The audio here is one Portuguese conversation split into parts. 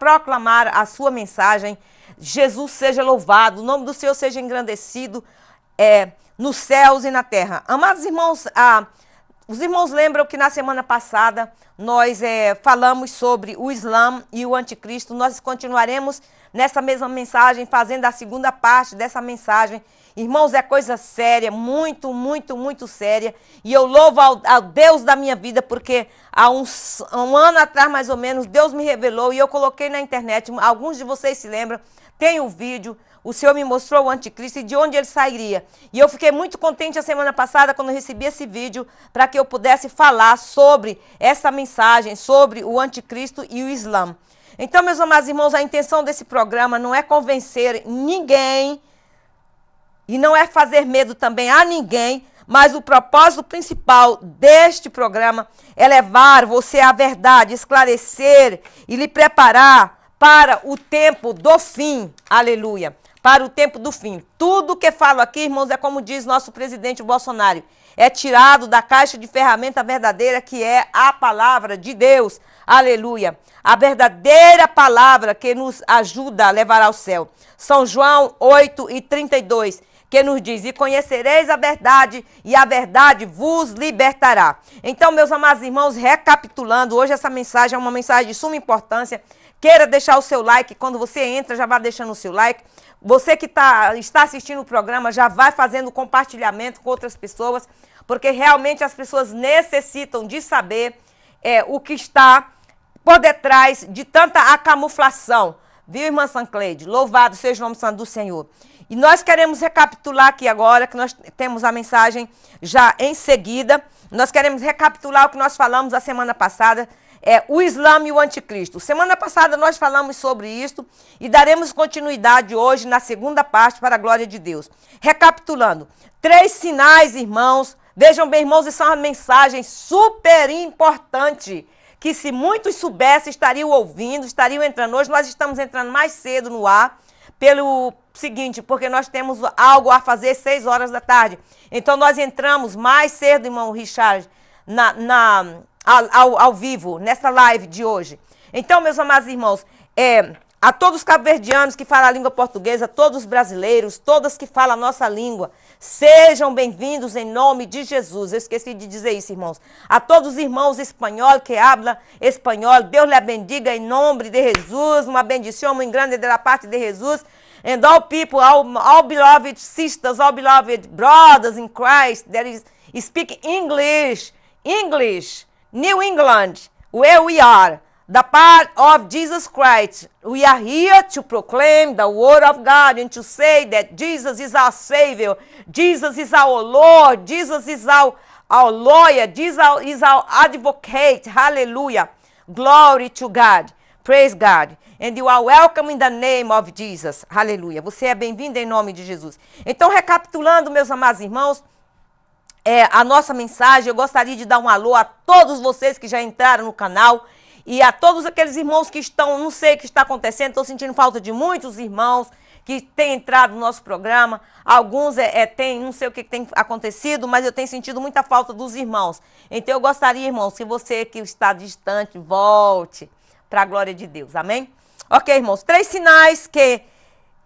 proclamar a sua mensagem. Jesus seja louvado, o nome do Senhor seja engrandecido é, nos céus e na terra. Amados irmãos, ah, os irmãos lembram que na semana passada nós é, falamos sobre o Islã e o Anticristo. Nós continuaremos nessa mesma mensagem, fazendo a segunda parte dessa mensagem. Irmãos, é coisa séria, muito, muito, muito séria. E eu louvo ao, ao Deus da minha vida, porque há uns, um ano atrás, mais ou menos, Deus me revelou e eu coloquei na internet. Alguns de vocês se lembram, tem o um vídeo. O Senhor me mostrou o anticristo e de onde ele sairia. E eu fiquei muito contente a semana passada quando recebi esse vídeo para que eu pudesse falar sobre essa mensagem, sobre o anticristo e o Islã. Então, meus amados irmãos, a intenção desse programa não é convencer ninguém e não é fazer medo também a ninguém, mas o propósito principal deste programa é levar você à verdade, esclarecer e lhe preparar para o tempo do fim. Aleluia. Para o tempo do fim. Tudo que falo aqui, irmãos, é como diz nosso presidente Bolsonaro, é tirado da caixa de ferramenta verdadeira que é a palavra de Deus. Aleluia. A verdadeira palavra que nos ajuda a levar ao céu. São João 8 e 32 que nos diz: E conhecereis a verdade, e a verdade vos libertará. Então, meus amados irmãos, recapitulando, hoje essa mensagem é uma mensagem de suma importância. Queira deixar o seu like, quando você entra, já vai deixando o seu like. Você que tá, está assistindo o programa, já vai fazendo compartilhamento com outras pessoas, porque realmente as pessoas necessitam de saber é, o que está por detrás de tanta a camuflação. Viu, irmã Sancleide? Louvado seja o nome santo do Senhor. E nós queremos recapitular aqui agora, que nós temos a mensagem já em seguida. Nós queremos recapitular o que nós falamos a semana passada, é o Islã e o anticristo. Semana passada nós falamos sobre isto e daremos continuidade hoje na segunda parte para a glória de Deus. Recapitulando, três sinais, irmãos. Vejam bem, irmãos, isso é uma mensagem super importante que se muitos soubessem, estariam ouvindo, estariam entrando hoje. Nós estamos entrando mais cedo no ar pelo seguinte, porque nós temos algo a fazer às seis horas da tarde. Então nós entramos mais cedo, irmão Richard, na, na ao, ao, vivo, nessa live de hoje. Então, meus amados irmãos, é, a todos os cabo-verdianos que falam a língua portuguesa, todos os brasileiros, todas que falam a nossa língua, Sejam bem-vindos em nome de Jesus. Eu esqueci de dizer isso, irmãos. A todos os irmãos espanhol que habla espanhol, Deus lhe bendiga em nome de Jesus. Uma bendição muito grande da parte de Jesus. And all people, all, all beloved sisters, all beloved brothers in Christ that is speak English, English, New England, where we are the parte of Jesus Christ. We are here to proclaim the word of God and to say that Jesus is our Savior, Jesus is our Lord, Jesus is our, our lawyer, Jesus is our advocate. Hallelujah. Glory to God. Praise God. And you are welcome in the name of Jesus. Aleluia. Você é bem-vindo em nome de Jesus. Então, recapitulando, meus amados irmãos, é, a nossa mensagem, eu gostaria de dar um alô a todos vocês que já entraram no canal e a todos aqueles irmãos que estão, não sei o que está acontecendo, estou sentindo falta de muitos irmãos que têm entrado no nosso programa. Alguns é, é tem, não sei o que tem acontecido, mas eu tenho sentido muita falta dos irmãos. Então eu gostaria, irmãos, que você que está distante, volte para a glória de Deus. Amém? Ok, irmãos. Três sinais que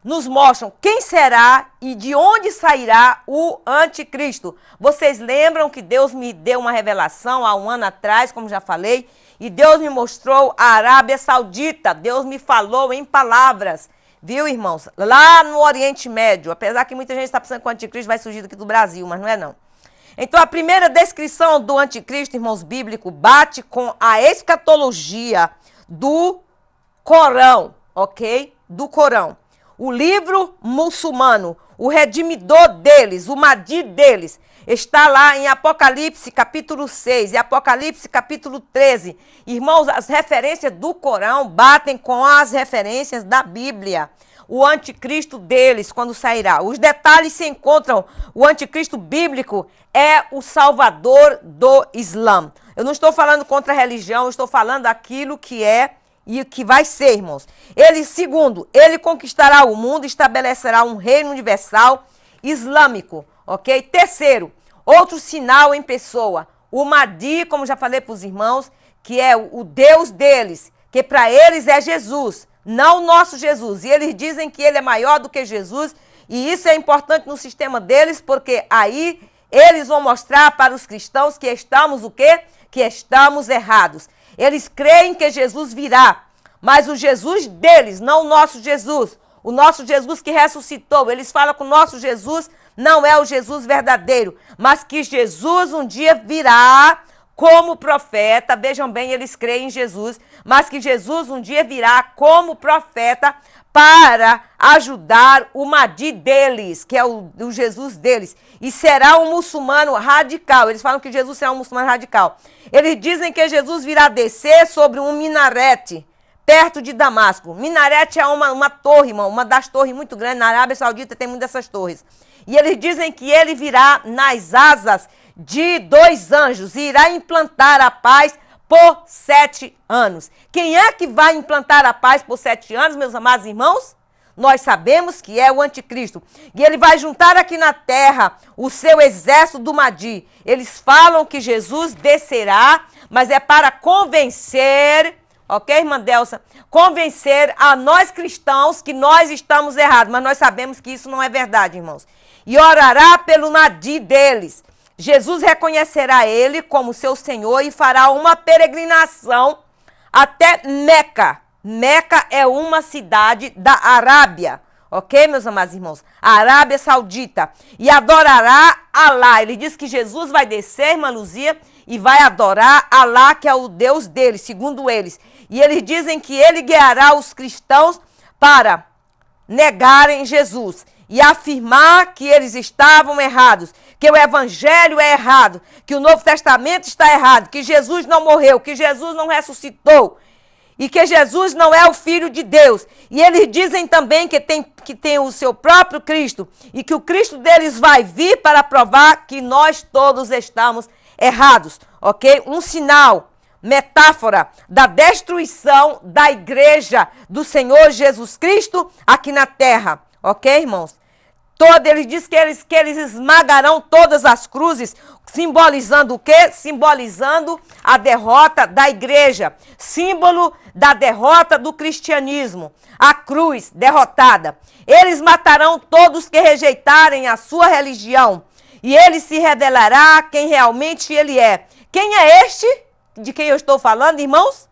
nos mostram quem será e de onde sairá o anticristo. Vocês lembram que Deus me deu uma revelação há um ano atrás, como já falei, e Deus me mostrou a Arábia Saudita. Deus me falou em palavras. Viu, irmãos? Lá no Oriente Médio, apesar que muita gente está pensando que o anticristo vai surgir aqui do Brasil, mas não é não. Então a primeira descrição do anticristo, irmãos, bíblico, bate com a escatologia do Corão, ok? Do Corão. O livro muçulmano, o redimidor deles, o Madi deles, Está lá em Apocalipse capítulo 6 e Apocalipse capítulo 13. Irmãos, as referências do Corão batem com as referências da Bíblia. O anticristo deles, quando sairá. Os detalhes se encontram. O anticristo bíblico é o salvador do Islã. Eu não estou falando contra a religião, eu estou falando aquilo que é e o que vai ser, irmãos. Ele, segundo, ele conquistará o mundo, estabelecerá um reino universal islâmico ok? Terceiro, outro sinal em pessoa, o Madi, como já falei para os irmãos, que é o Deus deles, que para eles é Jesus, não o nosso Jesus. E eles dizem que ele é maior do que Jesus, e isso é importante no sistema deles, porque aí eles vão mostrar para os cristãos que estamos o quê? Que estamos errados. Eles creem que Jesus virá, mas o Jesus deles, não o nosso Jesus. O nosso Jesus que ressuscitou, eles falam com o nosso Jesus não é o Jesus verdadeiro, mas que Jesus um dia virá como profeta. Vejam bem, eles creem em Jesus, mas que Jesus um dia virá como profeta para ajudar o Madi deles, que é o, o, Jesus deles, e será um muçulmano radical. Eles falam que Jesus será um muçulmano radical. Eles dizem que Jesus virá descer sobre um minarete perto de Damasco. Minarete é uma, uma torre, irmão, uma das torres muito grandes. Na Arábia Saudita tem muitas dessas torres. E eles dizem que ele virá nas asas de dois anjos e irá implantar a paz por sete anos. Quem é que vai implantar a paz por sete anos, meus amados irmãos? Nós sabemos que é o anticristo. E ele vai juntar aqui na terra o seu exército do Madi. Eles falam que Jesus descerá, mas é para convencer, ok, irmã Delsa? Convencer a nós cristãos que nós estamos errados. Mas nós sabemos que isso não é verdade, irmãos e orará pelo nadir deles. Jesus reconhecerá ele como seu Senhor e fará uma peregrinação até Meca. Meca é uma cidade da Arábia, ok, meus amados irmãos? A Arábia Saudita. E adorará Alá. Ele diz que Jesus vai descer, irmã Luzia, e vai adorar Alá, que é o Deus deles, segundo eles. E eles dizem que ele guiará os cristãos para negarem Jesus e afirmar que eles estavam errados, que o Evangelho é errado, que o Novo Testamento está errado, que Jesus não morreu, que Jesus não ressuscitou e que Jesus não é o Filho de Deus. E eles dizem também que tem, que tem o seu próprio Cristo e que o Cristo deles vai vir para provar que nós todos estamos errados, ok? Um sinal, metáfora da destruição da igreja do Senhor Jesus Cristo aqui na terra. Ok, irmãos? Todo, ele diz que eles, que eles esmagarão todas as cruzes, simbolizando o quê? Simbolizando a derrota da igreja, símbolo da derrota do cristianismo, a cruz derrotada. Eles matarão todos que rejeitarem a sua religião, e ele se revelará quem realmente ele é. Quem é este de quem eu estou falando, irmãos?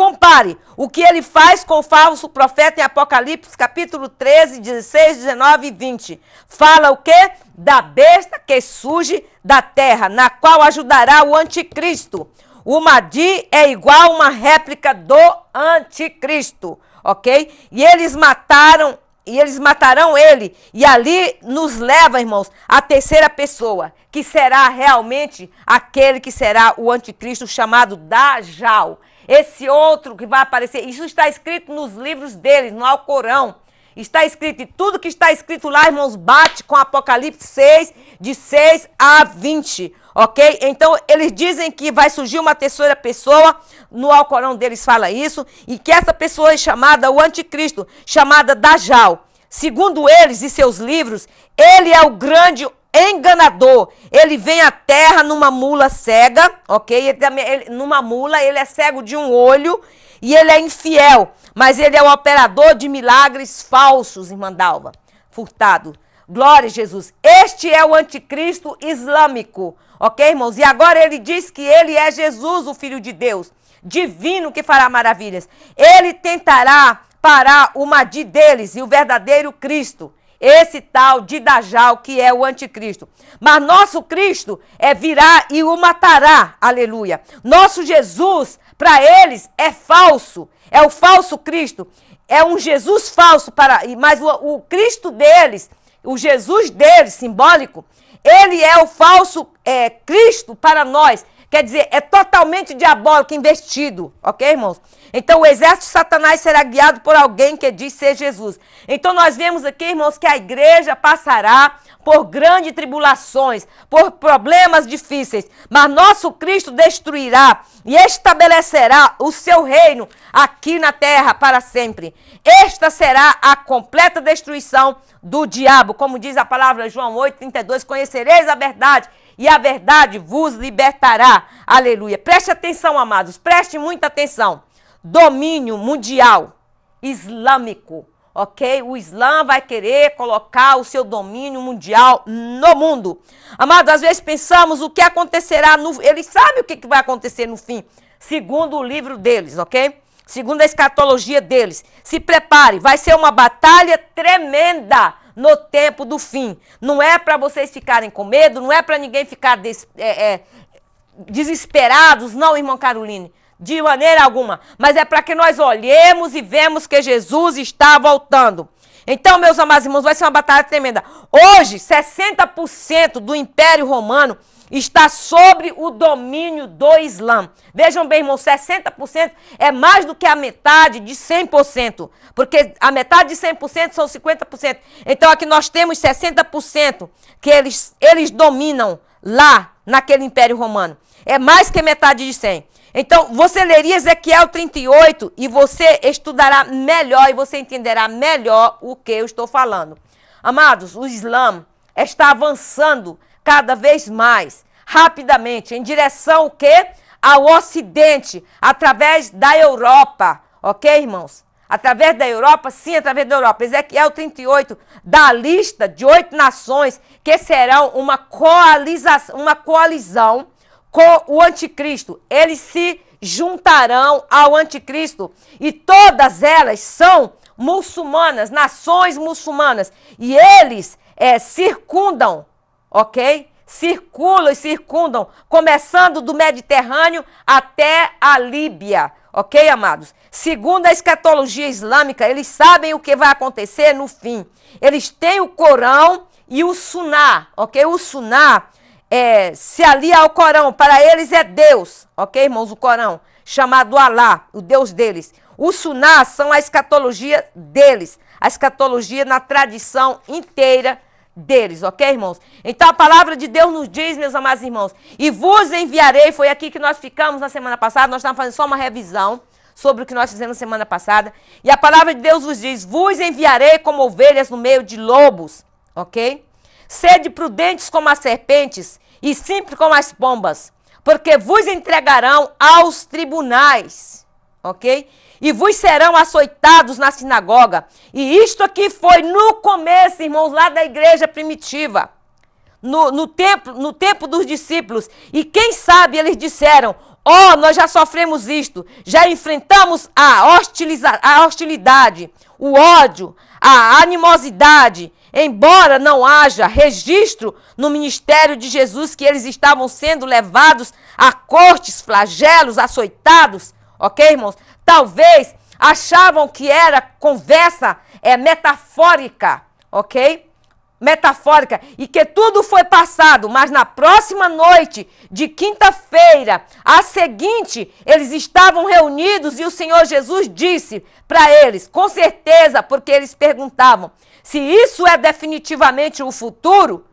Compare o que ele faz com o falso profeta em Apocalipse, capítulo 13, 16, 19 e 20. Fala o quê? Da besta que surge da terra, na qual ajudará o anticristo. O Madi é igual uma réplica do anticristo, ok? E eles mataram, e eles matarão ele. E ali nos leva, irmãos, a terceira pessoa, que será realmente aquele que será o anticristo chamado Dajal esse outro que vai aparecer. Isso está escrito nos livros deles, no Alcorão. Está escrito, e tudo que está escrito lá, irmãos, bate com Apocalipse 6, de 6 a 20, ok? Então, eles dizem que vai surgir uma terceira pessoa, no Alcorão deles fala isso, e que essa pessoa é chamada o anticristo, chamada Dajal. Segundo eles e seus livros, ele é o grande enganador. Ele vem à terra numa mula cega, ok? Ele, ele, numa mula, ele é cego de um olho e ele é infiel. Mas ele é um operador de milagres falsos, irmã Dalva. Furtado. Glória a Jesus. Este é o anticristo islâmico, ok, irmãos? E agora ele diz que ele é Jesus, o Filho de Deus, divino que fará maravilhas. Ele tentará parar o Madi deles e o verdadeiro Cristo esse tal de Dajal que é o anticristo. Mas nosso Cristo é virá e o matará. Aleluia. Nosso Jesus para eles é falso, é o falso Cristo. É um Jesus falso para, mas o, o Cristo deles, o Jesus deles simbólico, ele é o falso é, Cristo para nós. Quer dizer, é totalmente diabólico, investido, ok, irmãos? Então, o exército de Satanás será guiado por alguém que diz ser Jesus. Então, nós vemos aqui, irmãos, que a igreja passará por grandes tribulações, por problemas difíceis, mas nosso Cristo destruirá e estabelecerá o seu reino aqui na terra para sempre. Esta será a completa destruição do diabo, como diz a palavra João 8:32, conhecereis a verdade e a verdade vos libertará. Aleluia. Preste atenção, amados, preste muita atenção. Domínio mundial islâmico, ok? O Islã vai querer colocar o seu domínio mundial no mundo. Amados, às vezes pensamos o que acontecerá no. Ele sabe o que vai acontecer no fim, segundo o livro deles, ok? Segundo a escatologia deles. Se prepare, vai ser uma batalha tremenda no tempo do fim. Não é para vocês ficarem com medo, não é para ninguém ficar des, é, é, desesperados, não, irmão Caroline, de maneira alguma. Mas é para que nós olhemos e vemos que Jesus está voltando. Então, meus amados irmãos, vai ser uma batalha tremenda. Hoje, 60% do Império Romano está sobre o domínio do Islã. Vejam bem, irmão, 60% é mais do que a metade de 100%, porque a metade de 100% são 50%. Então aqui nós temos 60% que eles, eles dominam lá naquele Império Romano. É mais que metade de 100. Então, você leria Ezequiel 38 e você estudará melhor e você entenderá melhor o que eu estou falando. Amados, o Islã está avançando cada vez mais, rapidamente, em direção o quê? Ao Ocidente, através da Europa. Ok, irmãos? Através da Europa, sim, através da Europa. Ezequiel 38, da lista de oito nações que serão uma coalização, uma coalizão com o anticristo. Eles se juntarão ao anticristo e todas elas são muçulmanas, nações muçulmanas, e eles é, circundam, ok? Circulam e circundam, começando do Mediterrâneo até a Líbia, ok, amados? Segundo a escatologia islâmica, eles sabem o que vai acontecer no fim. Eles têm o Corão e o Suná, ok? O Suná é, se alia ao Corão. Para eles é Deus, ok, irmãos? O Corão, chamado Alá, o Deus deles. Os suná são a escatologia deles, a escatologia na tradição inteira deles, ok, irmãos? Então a palavra de Deus nos diz, meus amados irmãos, e vos enviarei, foi aqui que nós ficamos na semana passada, nós estávamos fazendo só uma revisão sobre o que nós fizemos na semana passada, e a palavra de Deus vos diz, vos enviarei como ovelhas no meio de lobos, ok? Sede prudentes como as serpentes e simples como as pombas, porque vos entregarão aos tribunais, ok? E vos serão açoitados na sinagoga. E isto aqui foi no começo, irmãos, lá da igreja primitiva. No, no, tempo, no tempo dos discípulos. E quem sabe eles disseram: Ó, oh, nós já sofremos isto, já enfrentamos a, hostiliza a hostilidade, o ódio, a animosidade, Embora não haja registro no ministério de Jesus que eles estavam sendo levados a cortes, flagelos, açoitados, ok, irmãos? Talvez achavam que era conversa é, metafórica, ok? metafórica e que tudo foi passado, mas na próxima noite de quinta-feira, a seguinte, eles estavam reunidos e o Senhor Jesus disse para eles, com certeza, porque eles perguntavam: se isso é definitivamente o futuro?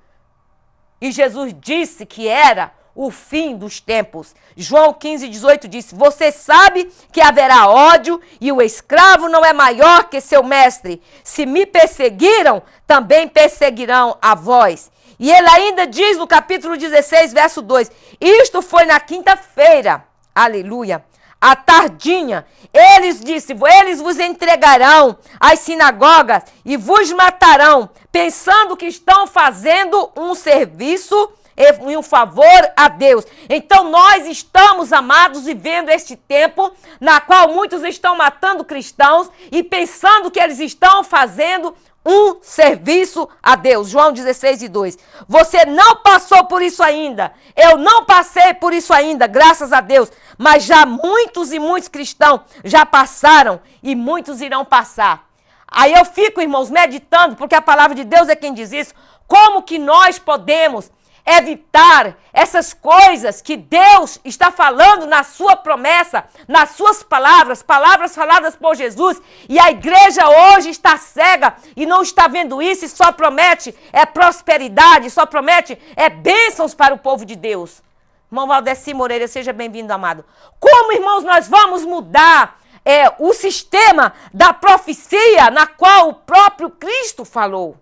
E Jesus disse que era o fim dos tempos. João 15, 18 diz: Você sabe que haverá ódio e o escravo não é maior que seu mestre. Se me perseguiram, também perseguirão a vós. E ele ainda diz no capítulo 16, verso 2: Isto foi na quinta-feira. Aleluia à tardinha, eles disse, eles vos entregarão às sinagogas e vos matarão, pensando que estão fazendo um serviço e um favor a Deus. Então nós estamos, amados, vivendo este tempo na qual muitos estão matando cristãos e pensando que eles estão fazendo um serviço a Deus. João 16 e 2. Você não passou por isso ainda. Eu não passei por isso ainda, graças a Deus. Mas já muitos e muitos cristãos já passaram e muitos irão passar. Aí eu fico, irmãos, meditando, porque a palavra de Deus é quem diz isso. Como que nós podemos evitar essas coisas que Deus está falando na sua promessa, nas suas palavras, palavras faladas por Jesus, e a igreja hoje está cega e não está vendo isso e só promete é prosperidade, só promete é bênçãos para o povo de Deus. Irmão Valdeci Moreira, seja bem-vindo, amado. Como, irmãos, nós vamos mudar é, o sistema da profecia na qual o próprio Cristo falou?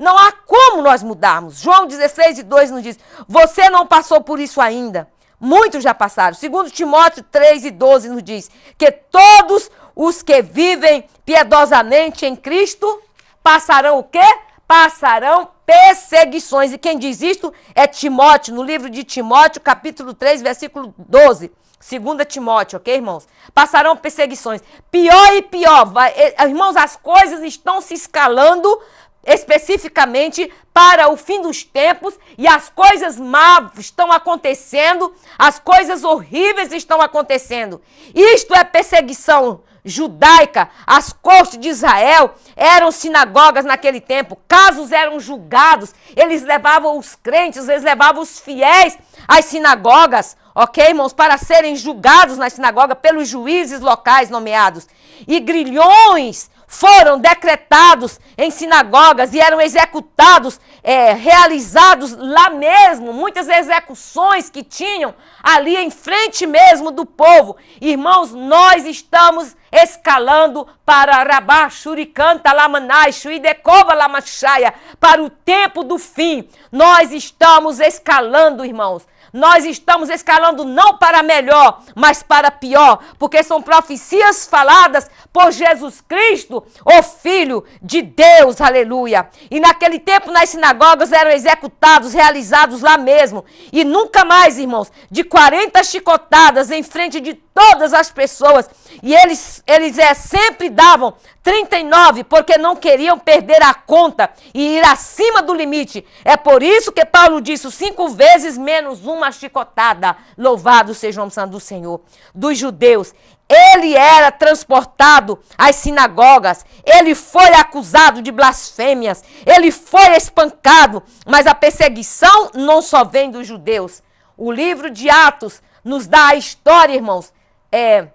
Não há como nós mudarmos. João 16, 2 nos diz: Você não passou por isso ainda. Muitos já passaram. Segundo Timóteo 3 e 12 nos diz que todos os que vivem piedosamente em Cristo passarão o quê? Passarão perseguições. E quem diz isto é Timóteo, no livro de Timóteo, capítulo 3, versículo 12. Segunda Timóteo, ok, irmãos? Passarão perseguições. Pior e pior. Vai, eh, irmãos, as coisas estão se escalando especificamente para o fim dos tempos e as coisas más estão acontecendo, as coisas horríveis estão acontecendo. Isto é perseguição judaica. As cortes de Israel eram sinagogas naquele tempo. Casos eram julgados. Eles levavam os crentes, eles levavam os fiéis às sinagogas, ok, irmãos, para serem julgados na sinagoga pelos juízes locais nomeados. E grilhões foram decretados em sinagogas e eram executados, é, realizados lá mesmo, muitas execuções que tinham ali em frente mesmo do povo. Irmãos, nós estamos escalando para Rabá, Shurikanta, Lamanai, Shuidekova, Lamachaia, para o tempo do fim. Nós estamos escalando, irmãos. Nós estamos escalando não para melhor, mas para pior, porque são profecias faladas por Jesus Cristo, o Filho de Deus, aleluia. E naquele tempo, nas sinagogas eram executados, realizados lá mesmo. E nunca mais, irmãos, de 40 chicotadas em frente de todas as pessoas. E eles, eles é, sempre davam 39, porque não queriam perder a conta e ir acima do limite. É por isso que Paulo disse: cinco vezes menos uma chicotada. Louvado seja o nome do Senhor. Dos judeus, ele era transportado às sinagogas, ele foi acusado de blasfêmias, ele foi espancado, mas a perseguição não só vem dos judeus. O livro de Atos nos dá a história, irmãos, é,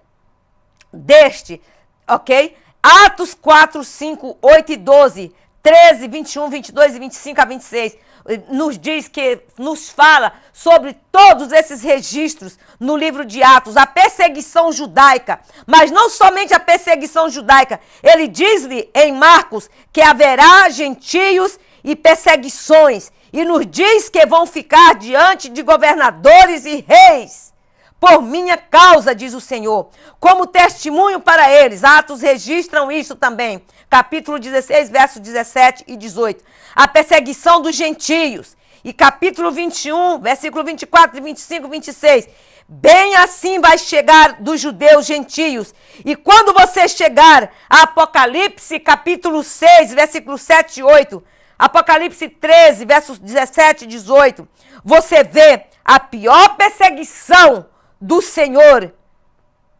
deste, ok? Atos 4, 5, 8 e 12, 13, 21, 22 e 25 a 26 eh, nos diz que nos fala sobre todos esses registros no livro de Atos, a perseguição judaica, mas não somente a perseguição judaica. Ele diz-lhe em Marcos que haverá gentios e perseguições e nos diz que vão ficar diante de governadores e reis por minha causa, diz o Senhor, como testemunho para eles. Atos registram isso também. Capítulo 16, versos 17 e 18. A perseguição dos gentios. E capítulo 21, versículo 24, 25, 26. Bem assim vai chegar dos judeus gentios. E quando você chegar a Apocalipse, capítulo 6, versículo 7 e 8, Apocalipse 13, versos 17 e 18, você vê a pior perseguição do Senhor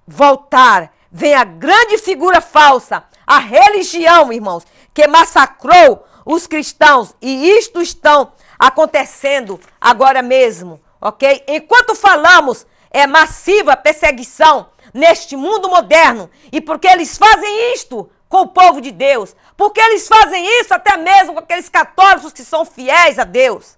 voltar, vem a grande figura falsa, a religião, irmãos, que massacrou os cristãos, e isto estão acontecendo agora mesmo, ok? Enquanto falamos, é massiva perseguição neste mundo moderno, e porque eles fazem isto com o povo de Deus, porque eles fazem isso até mesmo com aqueles católicos que são fiéis a Deus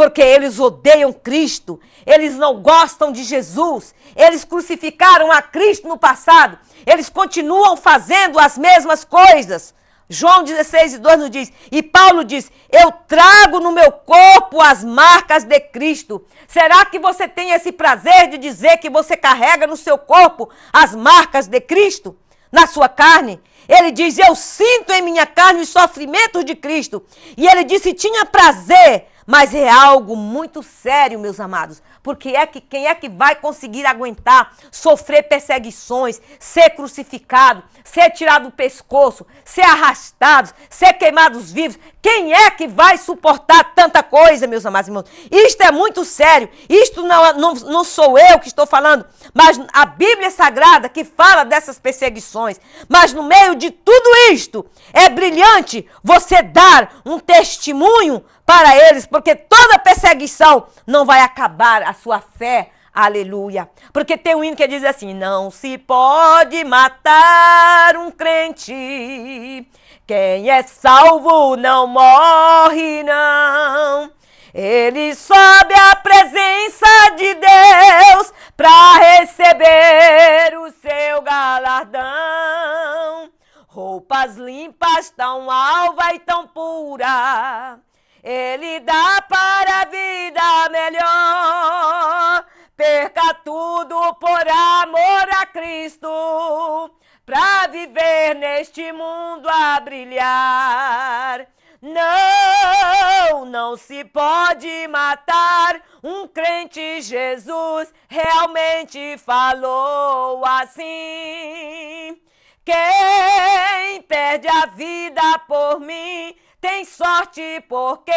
porque eles odeiam Cristo, eles não gostam de Jesus, eles crucificaram a Cristo no passado, eles continuam fazendo as mesmas coisas. João 16, 2 nos diz, e Paulo diz: Eu trago no meu corpo as marcas de Cristo. Será que você tem esse prazer de dizer que você carrega no seu corpo as marcas de Cristo? Na sua carne? Ele diz: Eu sinto em minha carne os sofrimentos de Cristo. E ele disse: Tinha prazer mas é algo muito sério, meus amados, porque é que quem é que vai conseguir aguentar sofrer perseguições, ser crucificado, ser tirado do pescoço, ser arrastado, ser queimados vivos? Quem é que vai suportar tanta coisa, meus amados irmãos? Isto é muito sério. Isto não, não, não sou eu que estou falando, mas a Bíblia Sagrada que fala dessas perseguições. Mas no meio de tudo isto, é brilhante você dar um testemunho para eles, porque toda perseguição não vai acabar a sua fé. Aleluia. Porque tem um hino que diz assim: Não se pode matar um crente. Quem é salvo não morre, não. Ele sobe à presença de Deus para receber o seu galardão. Roupas limpas, tão alva e tão pura ele dá para a vida melhor. Perca tudo por amor a Cristo, para viver neste mundo a brilhar. Não, não se pode matar. Um crente Jesus realmente falou assim. Quem perde a vida por mim tem sorte porque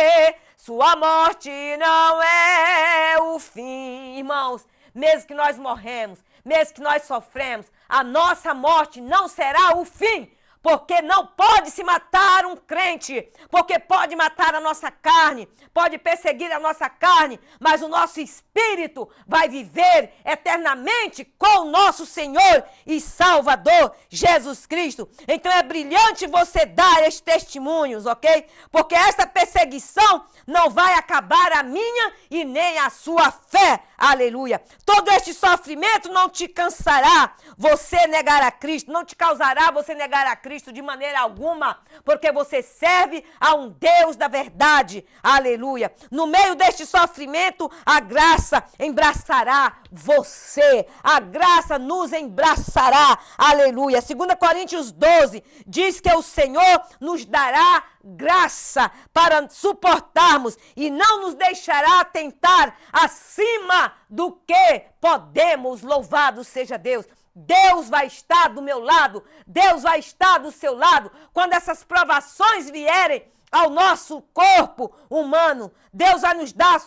sua morte não é o fim, irmãos. Mesmo que nós morremos, mesmo que nós sofremos, a nossa morte não será o fim, porque não pode se matar um crente, porque pode matar a nossa carne, pode perseguir a nossa carne, mas o nosso espírito vai viver eternamente com o nosso Senhor e Salvador Jesus Cristo. Então é brilhante você dar estes testemunhos, ok? Porque esta perseguição não vai acabar a minha e nem a sua fé. Aleluia. Todo este sofrimento não te cansará você negar a Cristo, não te causará você negar a Cristo Cristo de maneira alguma, porque você serve a um Deus da verdade. Aleluia. No meio deste sofrimento, a graça embraçará você. A graça nos embraçará. Aleluia. 2 Coríntios 12 diz que o Senhor nos dará graça para suportarmos e não nos deixará tentar acima do que podemos. Louvado seja Deus. Deus vai estar do meu lado, Deus vai estar do seu lado. Quando essas provações vierem ao nosso corpo humano, Deus vai nos dar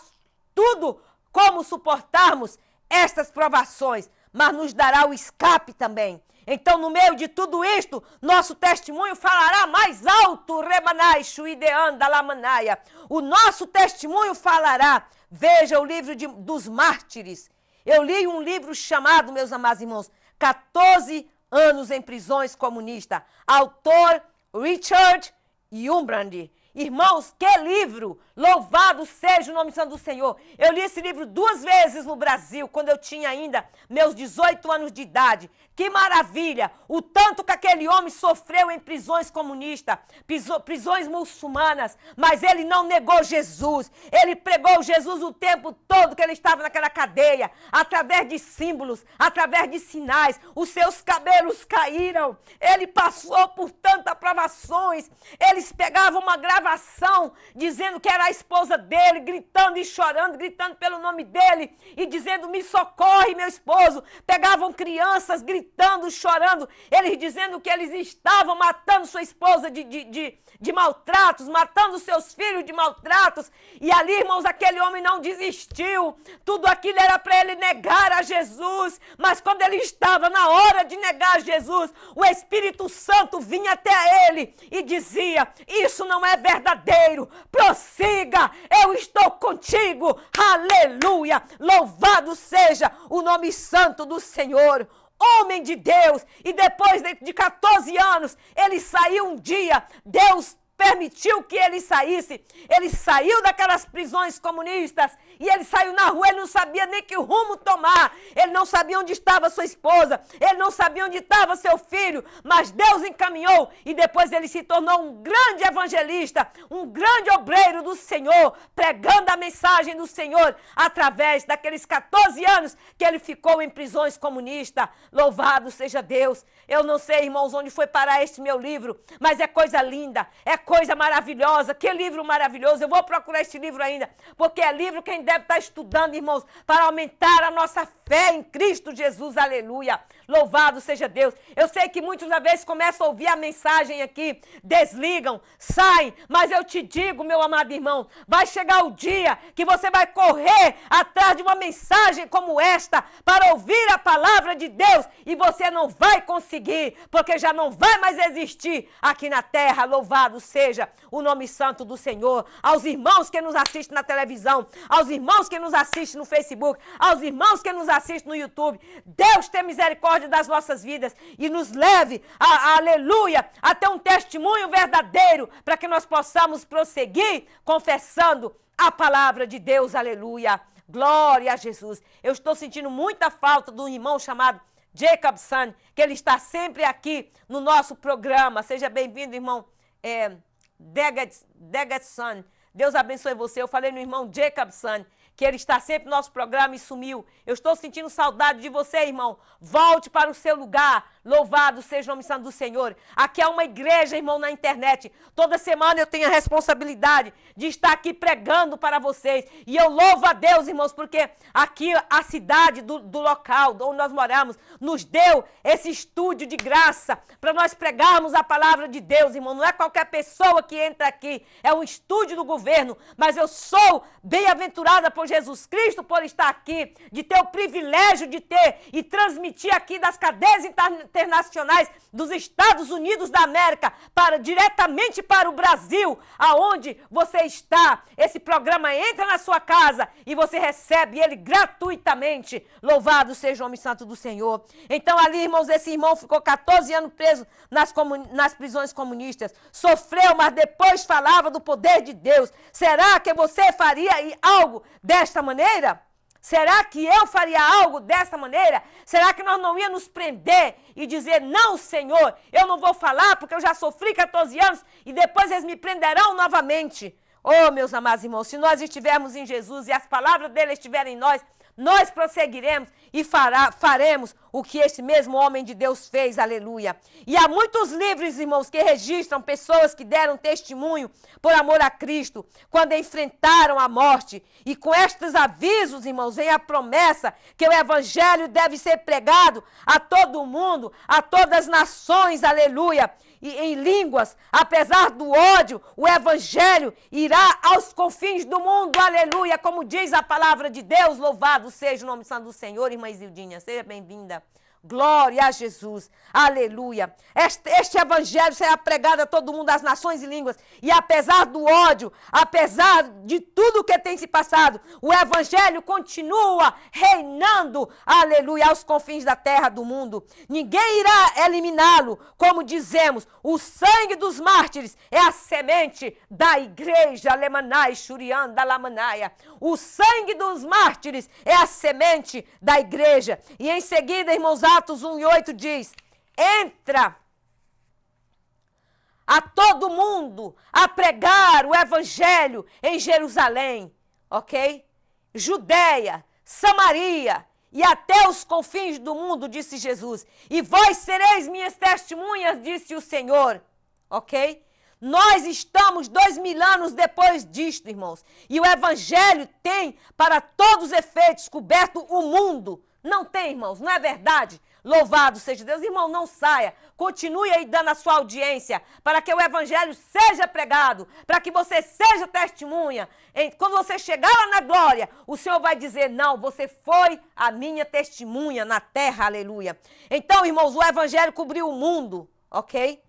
tudo como suportarmos estas provações, mas nos dará o escape também. Então, no meio de tudo isto, nosso testemunho falará mais alto, remanaicho, ideanda, lamanaia. O nosso testemunho falará. Veja o livro de, dos mártires. Eu li um livro chamado, meus amados irmãos, 14 anos em prisões comunistas. Autor Richard Yumbrandi Irmãos, que livro! Louvado seja o nome santo do Senhor. Eu li esse livro duas vezes no Brasil, quando eu tinha ainda meus 18 anos de idade. Que maravilha! O tanto que aquele homem sofreu em prisões comunistas, prisões muçulmanas, mas ele não negou Jesus. Ele pregou Jesus o tempo todo que ele estava naquela cadeia, através de símbolos, através de sinais. Os seus cabelos caíram. Ele passou por tantas provações. Eles pegavam uma gravação dizendo que era a esposa dele, gritando e chorando, gritando pelo nome dele e dizendo: Me socorre, meu esposo. Pegavam crianças gritando, chorando, eles dizendo que eles estavam matando sua esposa de, de, de, de maltratos, matando seus filhos de maltratos. E ali, irmãos, aquele homem não desistiu. Tudo aquilo era para ele negar a Jesus, mas quando ele estava na hora de negar a Jesus, o Espírito Santo vinha até ele e dizia: Isso não é verdadeiro, prossiga diga: Eu estou contigo. Aleluia! Louvado seja o nome santo do Senhor homem de Deus, e depois de 14 anos, ele saiu um dia, Deus permitiu que ele saísse. Ele saiu daquelas prisões comunistas e ele saiu na rua, ele não sabia nem que rumo tomar. Ele não sabia onde estava sua esposa, ele não sabia onde estava seu filho, mas Deus encaminhou e depois ele se tornou um grande evangelista, um grande obreiro do Senhor, pregando a mensagem do Senhor através daqueles 14 anos que ele ficou em prisões comunistas. Louvado seja Deus. Eu não sei, irmãos, onde foi parar este meu livro, mas é coisa linda, é coisa maravilhosa, que livro maravilhoso. Eu vou procurar este livro ainda, porque é livro que a gente deve estar estudando, irmãos, para aumentar a nossa fé em Cristo Jesus. Aleluia. Louvado seja Deus. Eu sei que muitas vezes começam a ouvir a mensagem aqui, desligam, saem, mas eu te digo, meu amado irmão, vai chegar o dia que você vai correr atrás de uma mensagem como esta para ouvir a palavra de Deus e você não vai conseguir, porque já não vai mais existir aqui na terra. Louvado seja o nome santo do Senhor. Aos irmãos que nos assistem na televisão, aos irmãos que nos assistem no Facebook, aos irmãos que nos assistem no YouTube, Deus tem misericórdia misericórdia das nossas vidas e nos leve, a, a, aleluia, até um testemunho verdadeiro, para que nós possamos prosseguir confessando a palavra de Deus, aleluia. Glória a Jesus. Eu estou sentindo muita falta de um irmão chamado Jacob Sun, que ele está sempre aqui no nosso programa. Seja bem-vindo, irmão é, Degat Sun. Deus abençoe você. Eu falei no irmão Jacob Sun que ele está sempre no nosso programa e sumiu. Eu estou sentindo saudade de você, irmão. Volte para o seu lugar. Louvado seja o nome santo do Senhor. Aqui é uma igreja, irmão, na internet. Toda semana eu tenho a responsabilidade de estar aqui pregando para vocês. E eu louvo a Deus, irmãos, porque aqui a cidade do, do local onde nós moramos nos deu esse estúdio de graça para nós pregarmos a palavra de Deus, irmão. Não é qualquer pessoa que entra aqui, é um estúdio do governo. Mas eu sou bem-aventurada por Jesus Cristo por estar aqui, de ter o privilégio de ter e transmitir aqui das cadeias internacionais internacionais dos Estados Unidos da América para diretamente para o Brasil, aonde você está. Esse programa entra na sua casa e você recebe ele gratuitamente. Louvado seja o homem santo do Senhor. Então ali, irmãos, esse irmão ficou 14 anos preso nas, nas prisões comunistas. Sofreu, mas depois falava do poder de Deus. Será que você faria algo desta maneira? Será que eu faria algo dessa maneira? Será que nós não ia nos prender e dizer, não, Senhor, eu não vou falar porque eu já sofri 14 anos e depois eles me prenderão novamente? Oh, meus amados irmãos, se nós estivermos em Jesus e as palavras dele estiverem em nós, nós prosseguiremos e fará, faremos o que este mesmo homem de Deus fez, aleluia. E há muitos livros, irmãos, que registram pessoas que deram testemunho por amor a Cristo, quando enfrentaram a morte. E com estes avisos, irmãos, vem a promessa que o Evangelho deve ser pregado a todo mundo, a todas as nações, aleluia e em línguas, apesar do ódio, o evangelho irá aos confins do mundo. Aleluia! Como diz a palavra de Deus, louvado seja o nome santo do Senhor, irmã Zildinha, Seja bem-vinda. Glória a Jesus. Aleluia. Este, este, evangelho será pregado a todo mundo das nações e línguas. E apesar do ódio, apesar de tudo que tem se passado, o evangelho continua reinando. Aleluia. Aos confins da terra, do mundo. Ninguém irá eliminá-lo. Como dizemos, o sangue dos mártires é a semente da igreja. Alemanai, Shurianda, Lamanaia. O sangue dos mártires é a semente da igreja. E em seguida, irmãos, Atos 1,8 diz: entra a todo mundo a pregar o evangelho em Jerusalém, ok? Judeia, Samaria e até os confins do mundo, disse Jesus. E vós sereis minhas testemunhas, disse o Senhor, ok? Nós estamos dois mil anos depois disto, irmãos. E o Evangelho tem, para todos os efeitos, coberto o mundo. Não tem, irmãos, não é verdade? Louvado seja Deus. Irmão, não saia. Continue aí dando a sua audiência para que o evangelho seja pregado, para que você seja testemunha. Quando você chegar lá na glória, o Senhor vai dizer: Não, você foi a minha testemunha na terra, aleluia. Então, irmãos, o evangelho cobriu o mundo, ok?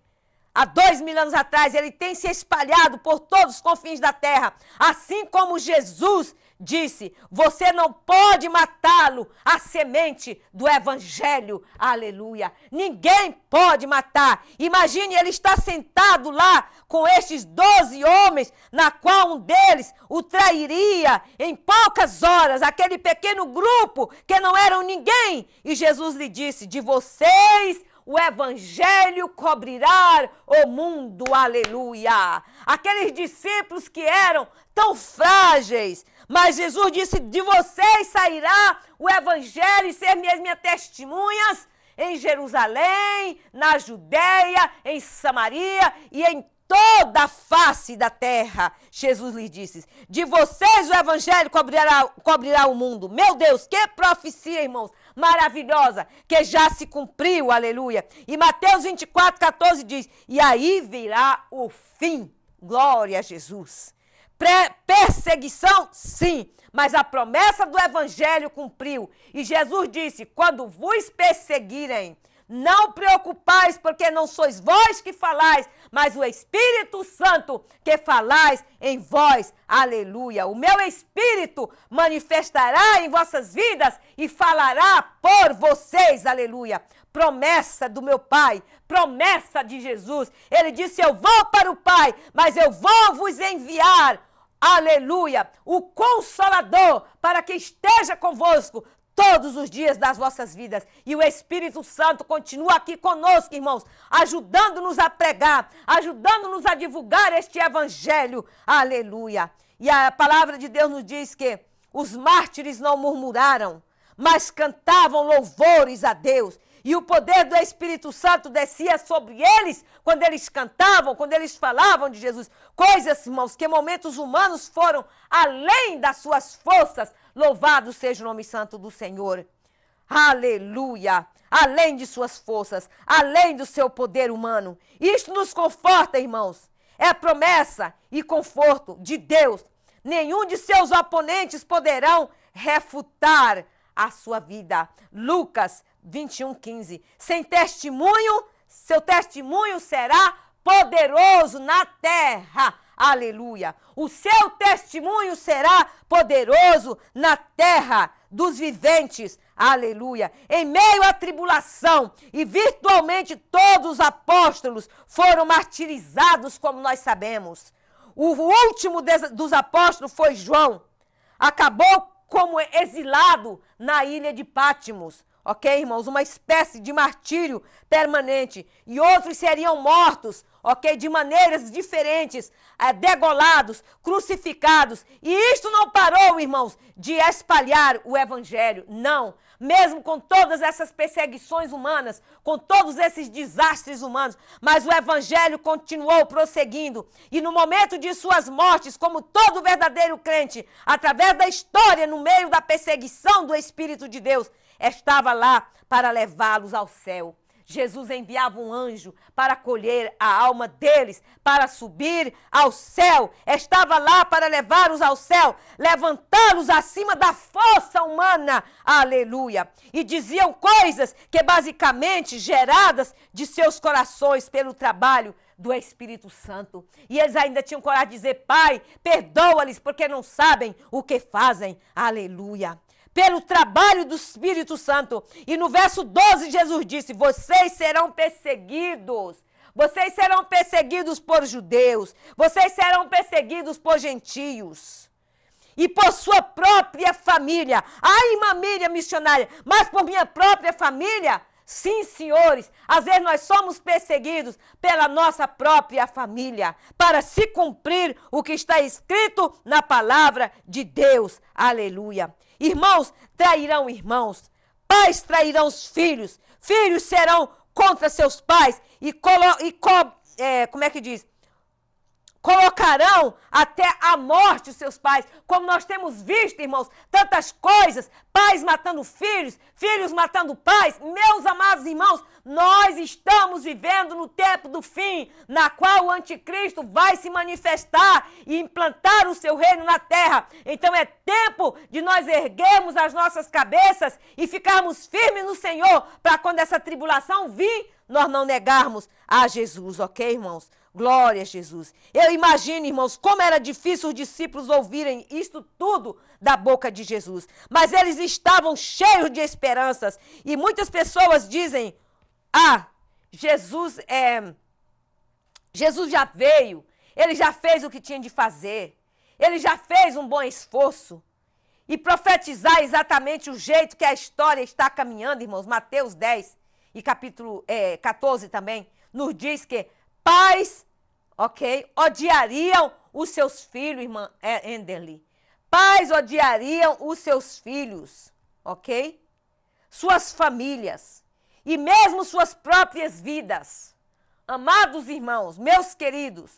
Há dois mil anos atrás, ele tem se espalhado por todos os confins da terra, assim como Jesus disse: Você não pode matá-lo, a semente do Evangelho. Aleluia. Ninguém pode matar. Imagine ele está sentado lá com estes doze homens, na qual um deles o trairia em poucas horas, aquele pequeno grupo que não eram ninguém. E Jesus lhe disse: De vocês o evangelho cobrirá o mundo. Aleluia! Aqueles discípulos que eram tão frágeis, mas Jesus disse: De vocês sairá o evangelho e ser minhas testemunhas em Jerusalém, na Judéia, em Samaria e em toda a face da terra. Jesus lhe disse: De vocês o evangelho cobrirá, cobrirá o mundo. Meu Deus, que profecia, irmãos! Maravilhosa, que já se cumpriu, aleluia. E Mateus 24, 14 diz: E aí virá o fim. Glória a Jesus perseguição, sim, mas a promessa do evangelho cumpriu. E Jesus disse: Quando vos perseguirem, não preocupais, porque não sois vós que falais, mas o Espírito Santo que falais em vós. Aleluia. O meu Espírito manifestará em vossas vidas e falará por vocês. Aleluia. Promessa do meu Pai, promessa de Jesus. Ele disse: Eu vou para o Pai, mas eu vou vos enviar aleluia, o Consolador, para que esteja convosco todos os dias das vossas vidas. E o Espírito Santo continua aqui conosco, irmãos, ajudando-nos a pregar, ajudando-nos a divulgar este Evangelho, aleluia. E a palavra de Deus nos diz que os mártires não murmuraram, mas cantavam louvores a Deus. E o poder do Espírito Santo descia sobre eles quando eles cantavam, quando eles falavam de Jesus. Coisas, irmãos, que momentos humanos foram além das suas forças. Louvado seja o nome santo do Senhor. Aleluia! Além de suas forças, além do seu poder humano. Isto nos conforta, irmãos. É promessa e conforto de Deus. Nenhum de seus oponentes poderão refutar a sua vida. Lucas 21, 15. Sem testemunho, seu testemunho será poderoso na terra. Aleluia. O seu testemunho será poderoso na terra dos viventes. Aleluia. Em meio à tribulação, e virtualmente todos os apóstolos foram martirizados, como nós sabemos. O último dos apóstolos foi João. Acabou como é exilado na ilha de Pátimos. Ok, irmãos? Uma espécie de martírio permanente. E outros seriam mortos, ok? De maneiras diferentes, é, degolados, crucificados. E isto não parou, irmãos, de espalhar o evangelho. Não mesmo com todas essas perseguições humanas, com todos esses desastres humanos, mas o evangelho continuou prosseguindo. E no momento de suas mortes, como todo verdadeiro crente, através da história, no meio da perseguição do Espírito de Deus, estava lá para levá-los ao céu. Jesus enviava um anjo para colher a alma deles, para subir ao céu. Estava lá para levá-los ao céu, levantá-los acima da força humana. Aleluia. E diziam coisas que basicamente geradas de seus corações pelo trabalho do Espírito Santo. E eles ainda tinham coragem de dizer: Pai, perdoa-lhes, porque não sabem o que fazem. Aleluia pelo trabalho do Espírito Santo. E no verso 12, Jesus disse: Vocês serão perseguidos. Vocês serão perseguidos por judeus, vocês serão perseguidos por gentios e por sua própria família. Ai, mamília missionária, mas por minha própria família? Sim, senhores, às vezes nós somos perseguidos pela nossa própria família, para se cumprir o que está escrito na palavra de Deus. Aleluia. Irmãos trairão irmãos, pais trairão os filhos, filhos serão contra seus pais e, colo, e co, é, como é que diz? colocarão até a morte os seus pais. Como nós temos visto, irmãos, tantas coisas: pais matando filhos, filhos matando pais. Meus amados irmãos, nós estamos vivendo no tempo do fim, na qual o anticristo vai se manifestar e implantar o seu reino na terra. Então é tempo de nós erguermos as nossas cabeças e ficarmos firmes no Senhor, para quando essa tribulação vir, nós não negarmos a Jesus, ok, irmãos? Glória a Jesus. Eu imagino, irmãos, como era difícil os discípulos ouvirem isto tudo da boca de Jesus. Mas eles estavam cheios de esperanças. E muitas pessoas dizem: Ah, Jesus é. Jesus já veio, ele já fez o que tinha de fazer, ele já fez um bom esforço. E profetizar exatamente o jeito que a história está caminhando, irmãos, Mateus 10 e capítulo é, 14 também, nos diz que Pais, ok, odiariam os seus filhos, irmã é, Enderly. Pais odiariam os seus filhos, ok? Suas famílias e mesmo suas próprias vidas. Amados irmãos, meus queridos,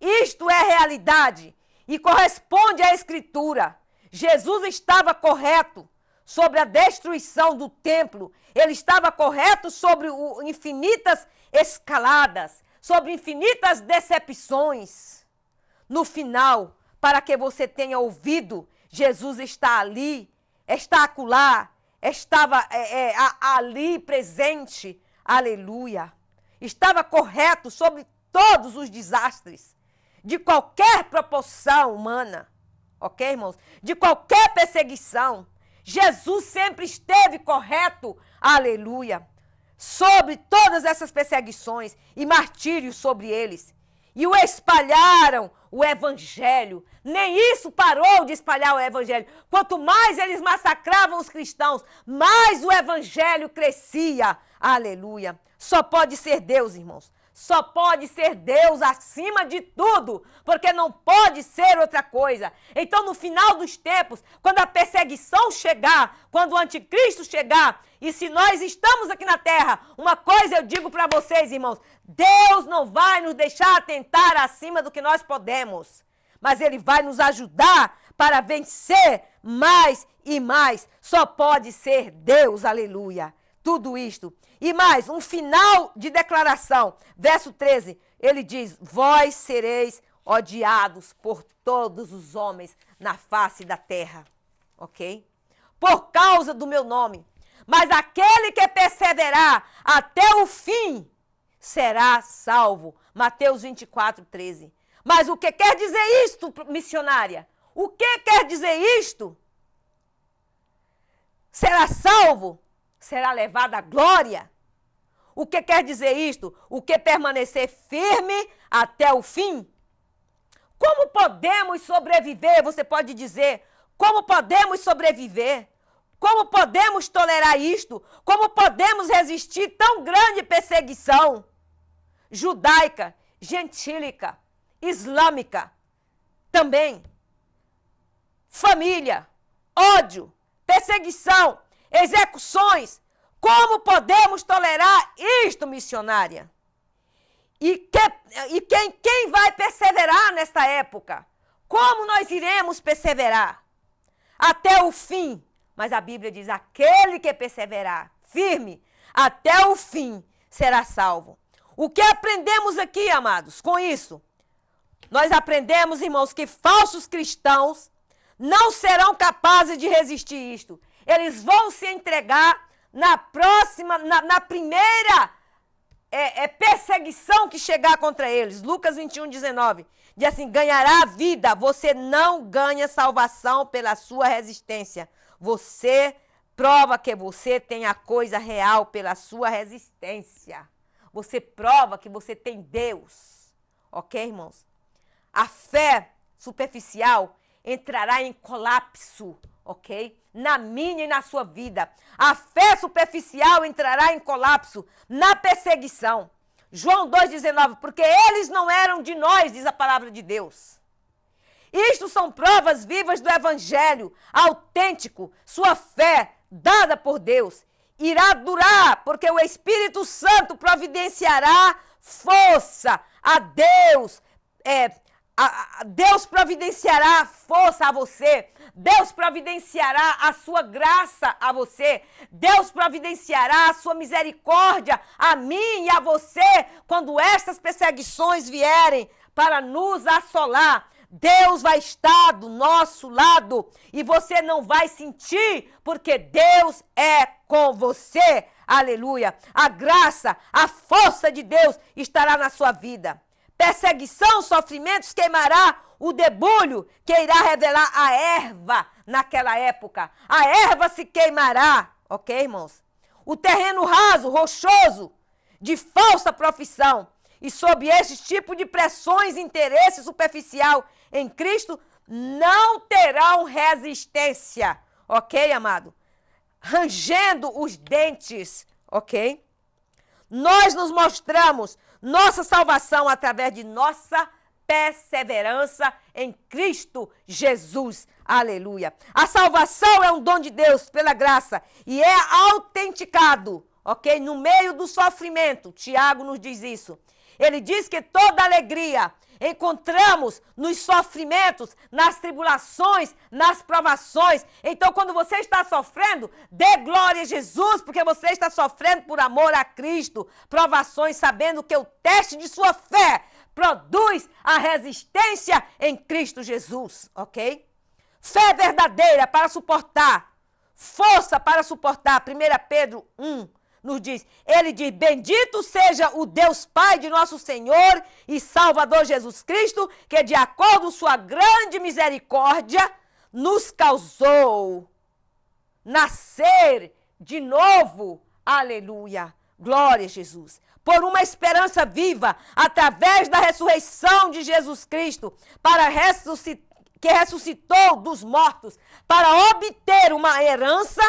isto é realidade e corresponde à Escritura. Jesus estava correto sobre a destruição do templo, ele estava correto sobre o, infinitas escaladas, sobre infinitas decepções. No final, para que você tenha ouvido, Jesus está ali, está acolá, estava é, é, ali presente. Aleluia. Estava correto sobre todos os desastres de qualquer proporção humana. OK, irmãos? De qualquer perseguição. Jesus sempre esteve correto. Aleluia sobre todas essas perseguições e martírios sobre eles. E o espalharam o evangelho. Nem isso parou de espalhar o evangelho. Quanto mais eles massacravam os cristãos, mais o evangelho crescia. Aleluia. Só pode ser Deus, irmãos. Só pode ser Deus acima de tudo, porque não pode ser outra coisa. Então, no final dos tempos, quando a perseguição chegar, quando o anticristo chegar, e se nós estamos aqui na terra, uma coisa eu digo para vocês, irmãos: Deus não vai nos deixar atentar acima do que nós podemos, mas Ele vai nos ajudar para vencer mais e mais. Só pode ser Deus, aleluia tudo isto. E mais, um final de declaração, verso 13, ele diz: Vós sereis odiados por todos os homens na face da terra, ok? Por causa do meu nome. Mas aquele que perseverar até o fim será salvo. Mateus 24, 13. Mas o que quer dizer isto, missionária? O que quer dizer isto? Será salvo será levado à glória. O que quer dizer isto? O que permanecer firme até o fim. Como podemos sobreviver? Você pode dizer: como podemos sobreviver? Como podemos tolerar isto? Como podemos resistir tão grande perseguição judaica, gentílica, islâmica? Também família, ódio, perseguição, execuções. Como podemos tolerar isto, missionária? E, que, e quem, quem vai perseverar nesta época? Como nós iremos perseverar? Até o fim. Mas a Bíblia diz: aquele que perseverar firme até o fim será salvo. O que aprendemos aqui, amados, com isso? Nós aprendemos, irmãos, que falsos cristãos não serão capazes de resistir isto. Eles vão se entregar na próxima, na, na primeira é, é, perseguição que chegar contra eles. Lucas 21, 19. Diz assim: ganhará a vida. Você não ganha salvação pela sua resistência. Você prova que você tem a coisa real pela sua resistência. Você prova que você tem Deus. Ok, irmãos? A fé superficial entrará em colapso, ok? na minha e na sua vida. A fé superficial entrará em colapso, na perseguição. João 2,19, porque eles não eram de nós, diz a palavra de Deus. Isto são provas vivas do Evangelho autêntico, sua fé dada por Deus. Irá durar, porque o Espírito Santo providenciará força a Deus, é, a, a, Deus providenciará força a você, Deus providenciará a sua graça a você, Deus providenciará a sua misericórdia a mim e a você quando estas perseguições vierem para nos assolar. Deus vai estar do nosso lado e você não vai sentir, porque Deus é com você. Aleluia! A graça, a força de Deus estará na sua vida. Perseguição, sofrimentos queimará o debulho que irá revelar a erva naquela época. A erva se queimará, ok, irmãos? O terreno raso, rochoso, de falsa profissão. E sob este tipo de pressões, interesse superficial em Cristo, não terão resistência, ok, amado? Rangendo os dentes, ok? Nós nos mostramos nossa salvação através de nossa perseverança em Cristo Jesus. Aleluia. A salvação é um dom de Deus pela graça e é autenticado, ok? No meio do sofrimento. Tiago nos diz isso. Ele diz que toda alegria encontramos nos sofrimentos, nas tribulações, nas provações. Então, quando você está sofrendo, dê glória a Jesus, porque você está sofrendo por amor a Cristo. Provações, sabendo que o teste de sua fé produz a resistência em Cristo Jesus, ok? Fé verdadeira para suportar, força para suportar. 1 Pedro 1, nos diz. Ele diz: Bendito seja o Deus Pai de nosso Senhor e Salvador Jesus Cristo, que, de acordo com Sua grande misericórdia, nos causou nascer de novo. Aleluia. Glória a Jesus. Por uma esperança viva, através da ressurreição de Jesus Cristo, para ressuscitar que ressuscitou dos mortos para obter uma herança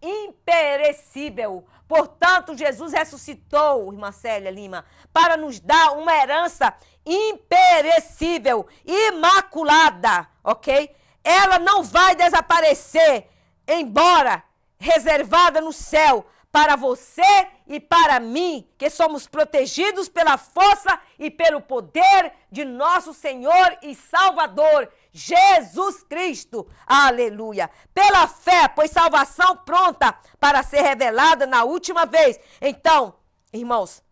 imperecível. Portanto, Jesus ressuscitou, irmã Célia Lima, para nos dar uma herança imperecível, imaculada, ok? Ela não vai desaparecer, embora reservada no céu para você e para mim, que somos protegidos pela força e pelo poder de nosso Senhor e Salvador Jesus Cristo. Aleluia. Pela fé, pois salvação pronta para ser revelada na última vez. Então, irmãos,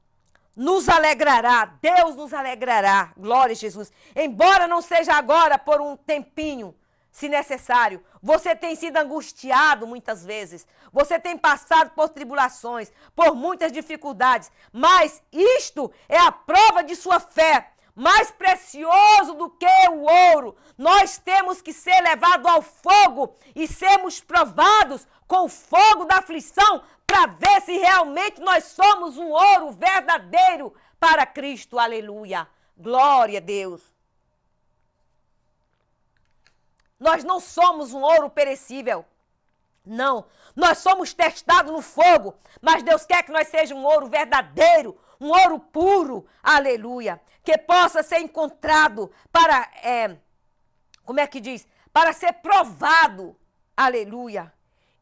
nos alegrará, Deus nos alegrará, glória a Jesus. Embora não seja agora por um tempinho, se necessário. Você tem sido angustiado muitas vezes, você tem passado por tribulações, por muitas dificuldades, mas isto é a prova de sua fé mais precioso do que o ouro. Nós temos que ser levados ao fogo e sermos provados com o fogo da aflição para ver se realmente nós somos um ouro verdadeiro para Cristo. Aleluia. Glória a Deus. Nós não somos um ouro perecível. Não, nós somos testados no fogo, mas Deus quer que nós sejamos um ouro verdadeiro, um ouro puro. Aleluia que possa ser encontrado para, é, como é que diz? Para ser provado, aleluia,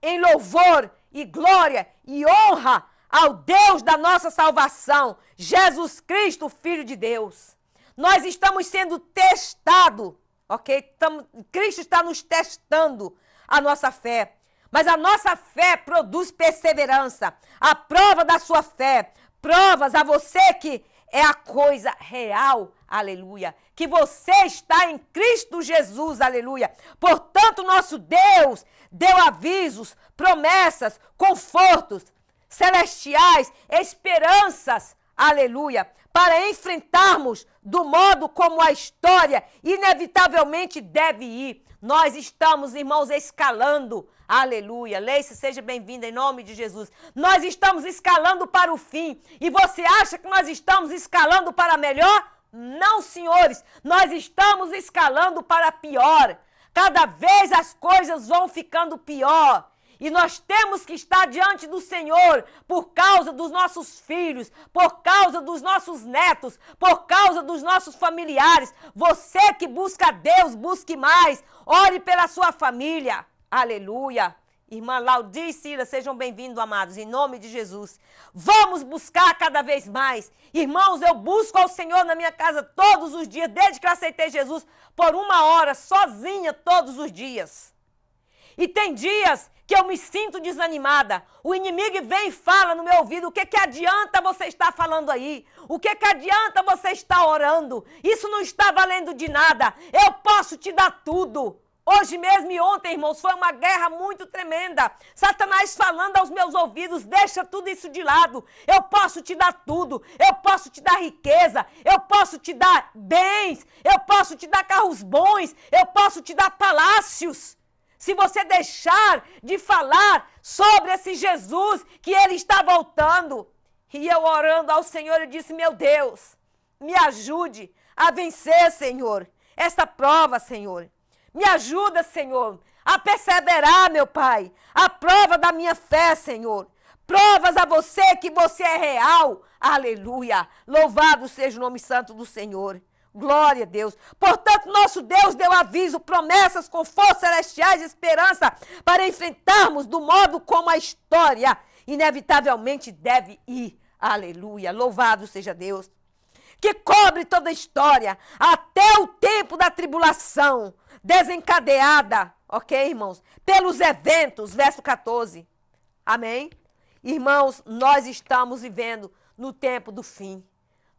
em louvor e glória e honra ao Deus da nossa salvação, Jesus Cristo, Filho de Deus. Nós estamos sendo testados, ok? Tamo, Cristo está nos testando a nossa fé. Mas a nossa fé produz perseverança. A prova da sua fé. Provas a você que é a coisa real, aleluia. Que você está em Cristo Jesus, aleluia. Portanto, nosso Deus deu avisos, promessas, confortos celestiais, esperanças, aleluia para enfrentarmos do modo como a história inevitavelmente deve ir. Nós estamos, irmãos, escalando. Aleluia. Leice, seja bem-vinda em nome de Jesus. Nós estamos escalando para o fim. E você acha que nós estamos escalando para melhor? Não, senhores. Nós estamos escalando para pior. Cada vez as coisas vão ficando pior. E nós temos que estar diante do Senhor por causa dos nossos filhos, por causa dos nossos netos, por causa dos nossos familiares. Você que busca Deus, busque mais. Ore pela sua família. Aleluia. Irmã Laudir e Sira, sejam bem-vindos, amados, em nome de Jesus. Vamos buscar cada vez mais. Irmãos, eu busco ao Senhor na minha casa todos os dias, desde que eu aceitei Jesus, por uma hora, sozinha, todos os dias. E tem dias que eu me sinto desanimada. O inimigo vem e fala no meu ouvido: o que, que adianta você estar falando aí? O que, que adianta você estar orando? Isso não está valendo de nada. Eu posso te dar tudo. Hoje mesmo e ontem, irmãos, foi uma guerra muito tremenda. Satanás falando aos meus ouvidos: deixa tudo isso de lado. Eu posso te dar tudo. Eu posso te dar riqueza. Eu posso te dar bens. Eu posso te dar carros bons. Eu posso te dar palácios se você deixar de falar sobre esse Jesus que ele está voltando. E eu orando ao Senhor, eu disse: Meu Deus, me ajude a vencer, Senhor, esta prova, Senhor. Me ajuda, Senhor, a perseverar, meu Pai, a prova da minha fé, Senhor. Provas a você que você é real. Aleluia. Louvado seja o nome santo do Senhor. Glória a Deus. Portanto, nosso Deus deu aviso, promessas com forças celestiais e esperança para enfrentarmos do modo como a história inevitavelmente deve ir. Aleluia. Louvado seja Deus. Que cobre toda a história até o tempo da tribulação desencadeada, ok, irmãos? Pelos eventos, verso 14. Amém? Irmãos, nós estamos vivendo no tempo do fim.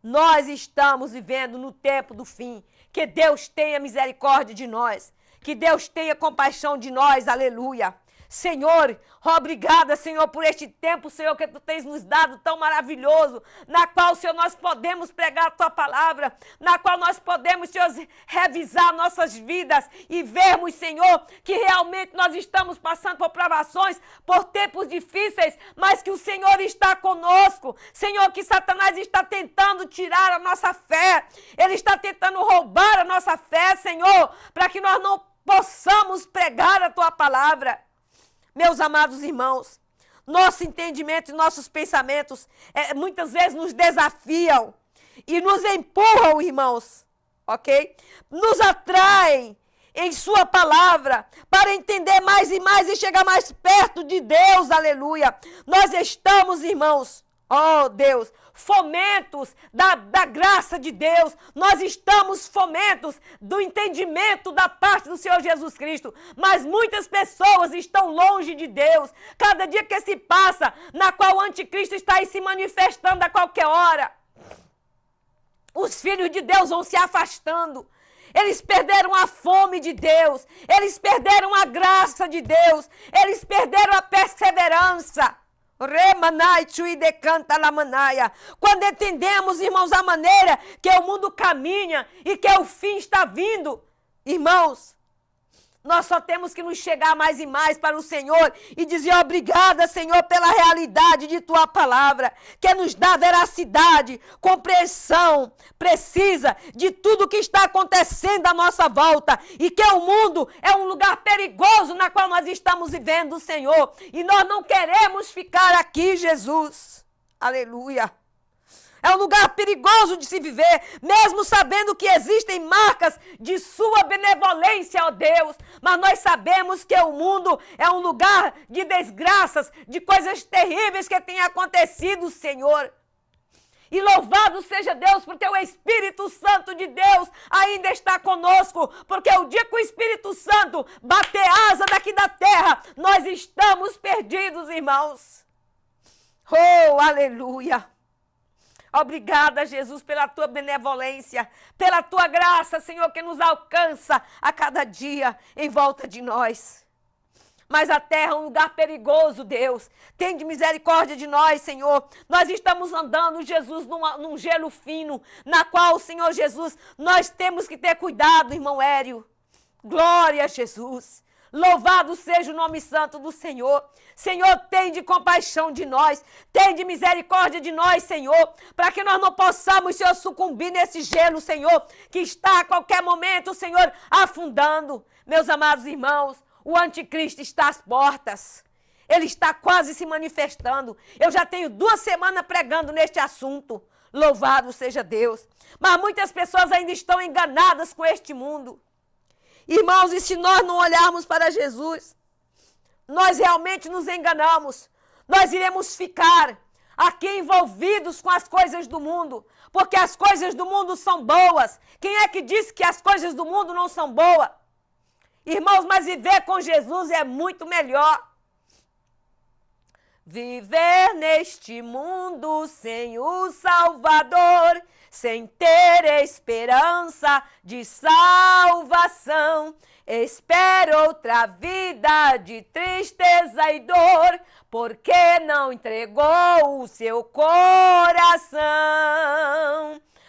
Nós estamos vivendo no tempo do fim. Que Deus tenha misericórdia de nós. Que Deus tenha compaixão de nós. Aleluia. Senhor, obrigada, Senhor, por este tempo, Senhor, que tu tens nos dado tão maravilhoso, na qual, Senhor, nós podemos pregar a tua palavra, na qual nós podemos, Senhor, revisar nossas vidas e vermos, Senhor, que realmente nós estamos passando por provações, por tempos difíceis, mas que o Senhor está conosco. Senhor, que Satanás está tentando tirar a nossa fé, ele está tentando roubar a nossa fé, Senhor, para que nós não possamos pregar a tua palavra meus amados irmãos. Nosso entendimento e nossos pensamentos é, muitas vezes nos desafiam e nos empurram, irmãos, ok? Nos atraem em Sua palavra para entender mais e mais e chegar mais perto de Deus, aleluia. Nós estamos, irmãos, oh Deus, fomentos da, da graça de Deus, nós estamos fomentos do entendimento da parte do Senhor Jesus Cristo, mas muitas pessoas estão longe de Deus. Cada dia que se passa, na qual o anticristo está aí se manifestando a qualquer hora, os filhos de Deus vão se afastando. Eles perderam a fome de Deus, eles perderam a graça de Deus, eles perderam a perseverança decanta Quando entendemos, irmãos, a maneira que o mundo caminha e que o fim está vindo, irmãos, nós só temos que nos chegar mais e mais para o Senhor e dizer obrigada, Senhor, pela realidade de tua palavra, que é nos dá veracidade, compreensão precisa de tudo que está acontecendo à nossa volta e que o mundo é um lugar perigoso na qual nós estamos vivendo, Senhor, e nós não queremos ficar aqui, Jesus. Aleluia. É um lugar perigoso de se viver, mesmo sabendo que existem marcas de sua benevolência, ó Deus. Mas nós sabemos que o mundo é um lugar de desgraças, de coisas terríveis que têm acontecido, Senhor. E louvado seja Deus, porque o Espírito Santo de Deus ainda está conosco. Porque o dia que o Espírito Santo bater asa daqui da terra, nós estamos perdidos, irmãos. Oh, aleluia! Obrigada, Jesus, pela tua benevolência, pela tua graça, Senhor, que nos alcança a cada dia em volta de nós. Mas a terra é um lugar perigoso, Deus. de misericórdia de nós, Senhor. Nós estamos andando, Jesus, numa, num gelo fino, na qual, Senhor Jesus, nós temos que ter cuidado, irmão Hério. Glória a Jesus. Louvado seja o nome santo do Senhor. Senhor, tem de compaixão de nós, tem de misericórdia de nós, Senhor, para que nós não possamos, Senhor, sucumbir nesse gelo, Senhor, que está a qualquer momento, Senhor, afundando. Meus amados irmãos, o anticristo está às portas. Ele está quase se manifestando. Eu já tenho duas semanas pregando neste assunto. Louvado seja Deus. Mas muitas pessoas ainda estão enganadas com este mundo. Irmãos, e se nós não olharmos para Jesus, nós realmente nos enganamos. Nós iremos ficar aqui envolvidos com as coisas do mundo, porque as coisas do mundo são boas. Quem é que disse que as coisas do mundo não são boas? Irmãos, mas viver com Jesus é muito melhor. Viver neste mundo sem o Salvador, sem ter esperança de salvação Espero outra vida de tristeza e dor, porque não entregou o seu coração.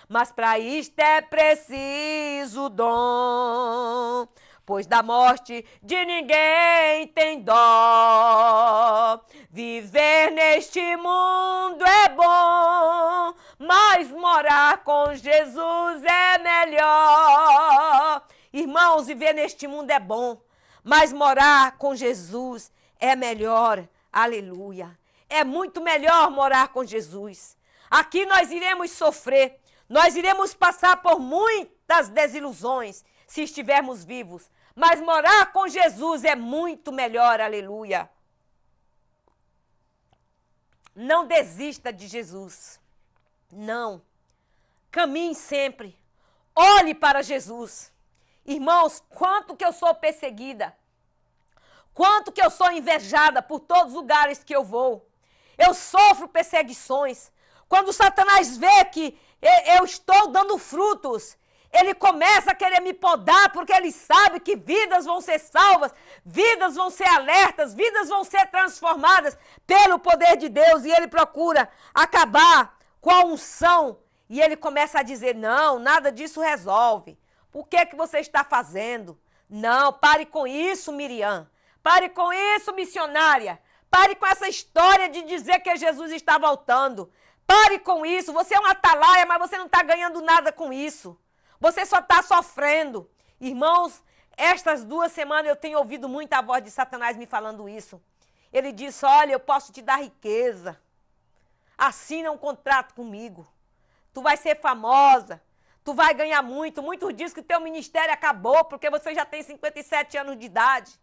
Mas para isto é preciso dom, pois da morte de ninguém tem dó. Viver neste mundo é bom, mas morar com Jesus é melhor. Irmãos, viver neste mundo é bom, mas morar com Jesus é melhor. Aleluia. É muito melhor morar com Jesus. Aqui nós iremos sofrer, nós iremos passar por muitas desilusões se estivermos vivos, mas morar com Jesus é muito melhor. Aleluia. Não desista de Jesus. Não. Caminhe sempre. Olhe para Jesus. Irmãos, quanto que eu sou perseguida. Quanto que eu sou invejada por todos os lugares que eu vou. Eu sofro perseguições. Quando Satanás vê que eu estou dando frutos, ele começa a querer me podar, porque ele sabe que vidas vão ser salvas, vidas vão ser alertas, vidas vão ser transformadas pelo poder de Deus. E ele procura acabar com a unção. E ele começa a dizer: não, nada disso resolve. O que é que você está fazendo? Não, pare com isso, Miriam. Pare com isso, missionária. Pare com essa história de dizer que Jesus está voltando. Pare com isso. Você é um atalaia, mas você não está ganhando nada com isso. Você só está sofrendo. Irmãos, estas duas semanas eu tenho ouvido muita voz de Satanás me falando isso. Ele disse: Olha, eu posso te dar riqueza. Assina um contrato comigo. Tu vai ser famosa. Tu vai ganhar muito. Muitos dizem que teu ministério acabou porque você já tem 57 anos de idade.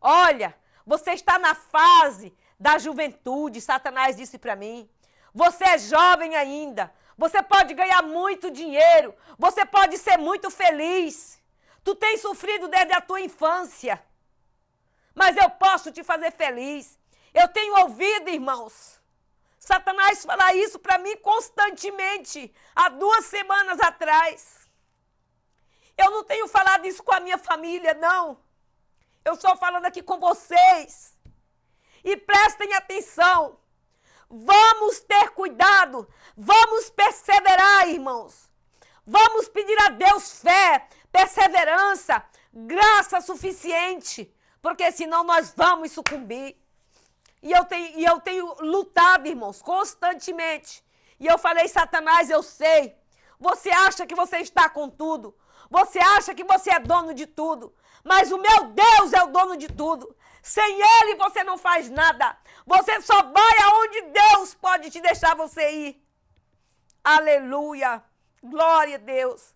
Olha, você está na fase da juventude, Satanás disse para mim. Você é jovem ainda. Você pode ganhar muito dinheiro. Você pode ser muito feliz. Tu tens sofrido desde a tua infância. Mas eu posso te fazer feliz. Eu tenho ouvido, irmãos, Satanás falar isso para mim constantemente, há duas semanas atrás. Eu não tenho falado isso com a minha família, não. Eu estou falando aqui com vocês. E prestem atenção. Vamos ter cuidado. Vamos perseverar, irmãos. Vamos pedir a Deus fé, perseverança, graça suficiente, porque senão nós vamos sucumbir. E eu tenho, e eu tenho lutado, irmãos, constantemente. E eu falei, Satanás, eu sei. Você acha que você está com tudo. Você acha que você é dono de tudo. Mas o meu Deus é o dono de tudo. Sem Ele você não faz nada. Você só vai aonde Deus pode te deixar você ir. Aleluia. Glória a Deus.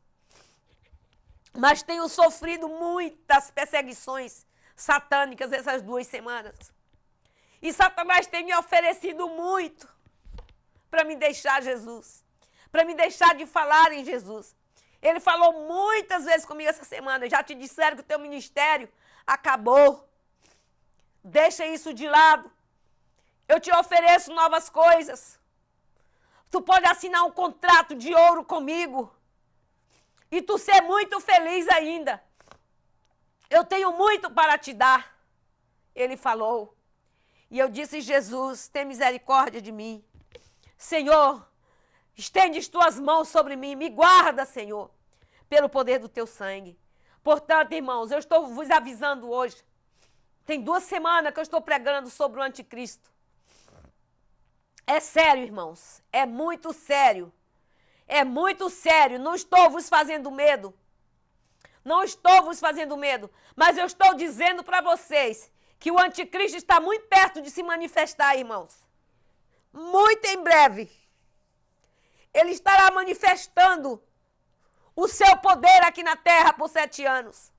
Mas tenho sofrido muitas perseguições satânicas essas duas semanas. E Satanás tem me oferecido muito para me deixar Jesus, para me deixar de falar em Jesus. Ele falou muitas vezes comigo essa semana: já te disseram que o teu ministério acabou. Deixa isso de lado. Eu te ofereço novas coisas. Tu pode assinar um contrato de ouro comigo. E tu ser muito feliz ainda. Eu tenho muito para te dar. Ele falou. E eu disse: Jesus, tem misericórdia de mim. Senhor, estende as tuas mãos sobre mim, me guarda, Senhor, pelo poder do teu sangue. Portanto, irmãos, eu estou vos avisando hoje. Tem duas semanas que eu estou pregando sobre o anticristo. É sério, irmãos. É muito sério. É muito sério. Não estou vos fazendo medo. Não estou vos fazendo medo. Mas eu estou dizendo para vocês que o anticristo está muito perto de se manifestar, irmãos. Muito em breve. Ele estará manifestando o seu poder aqui na terra por sete anos.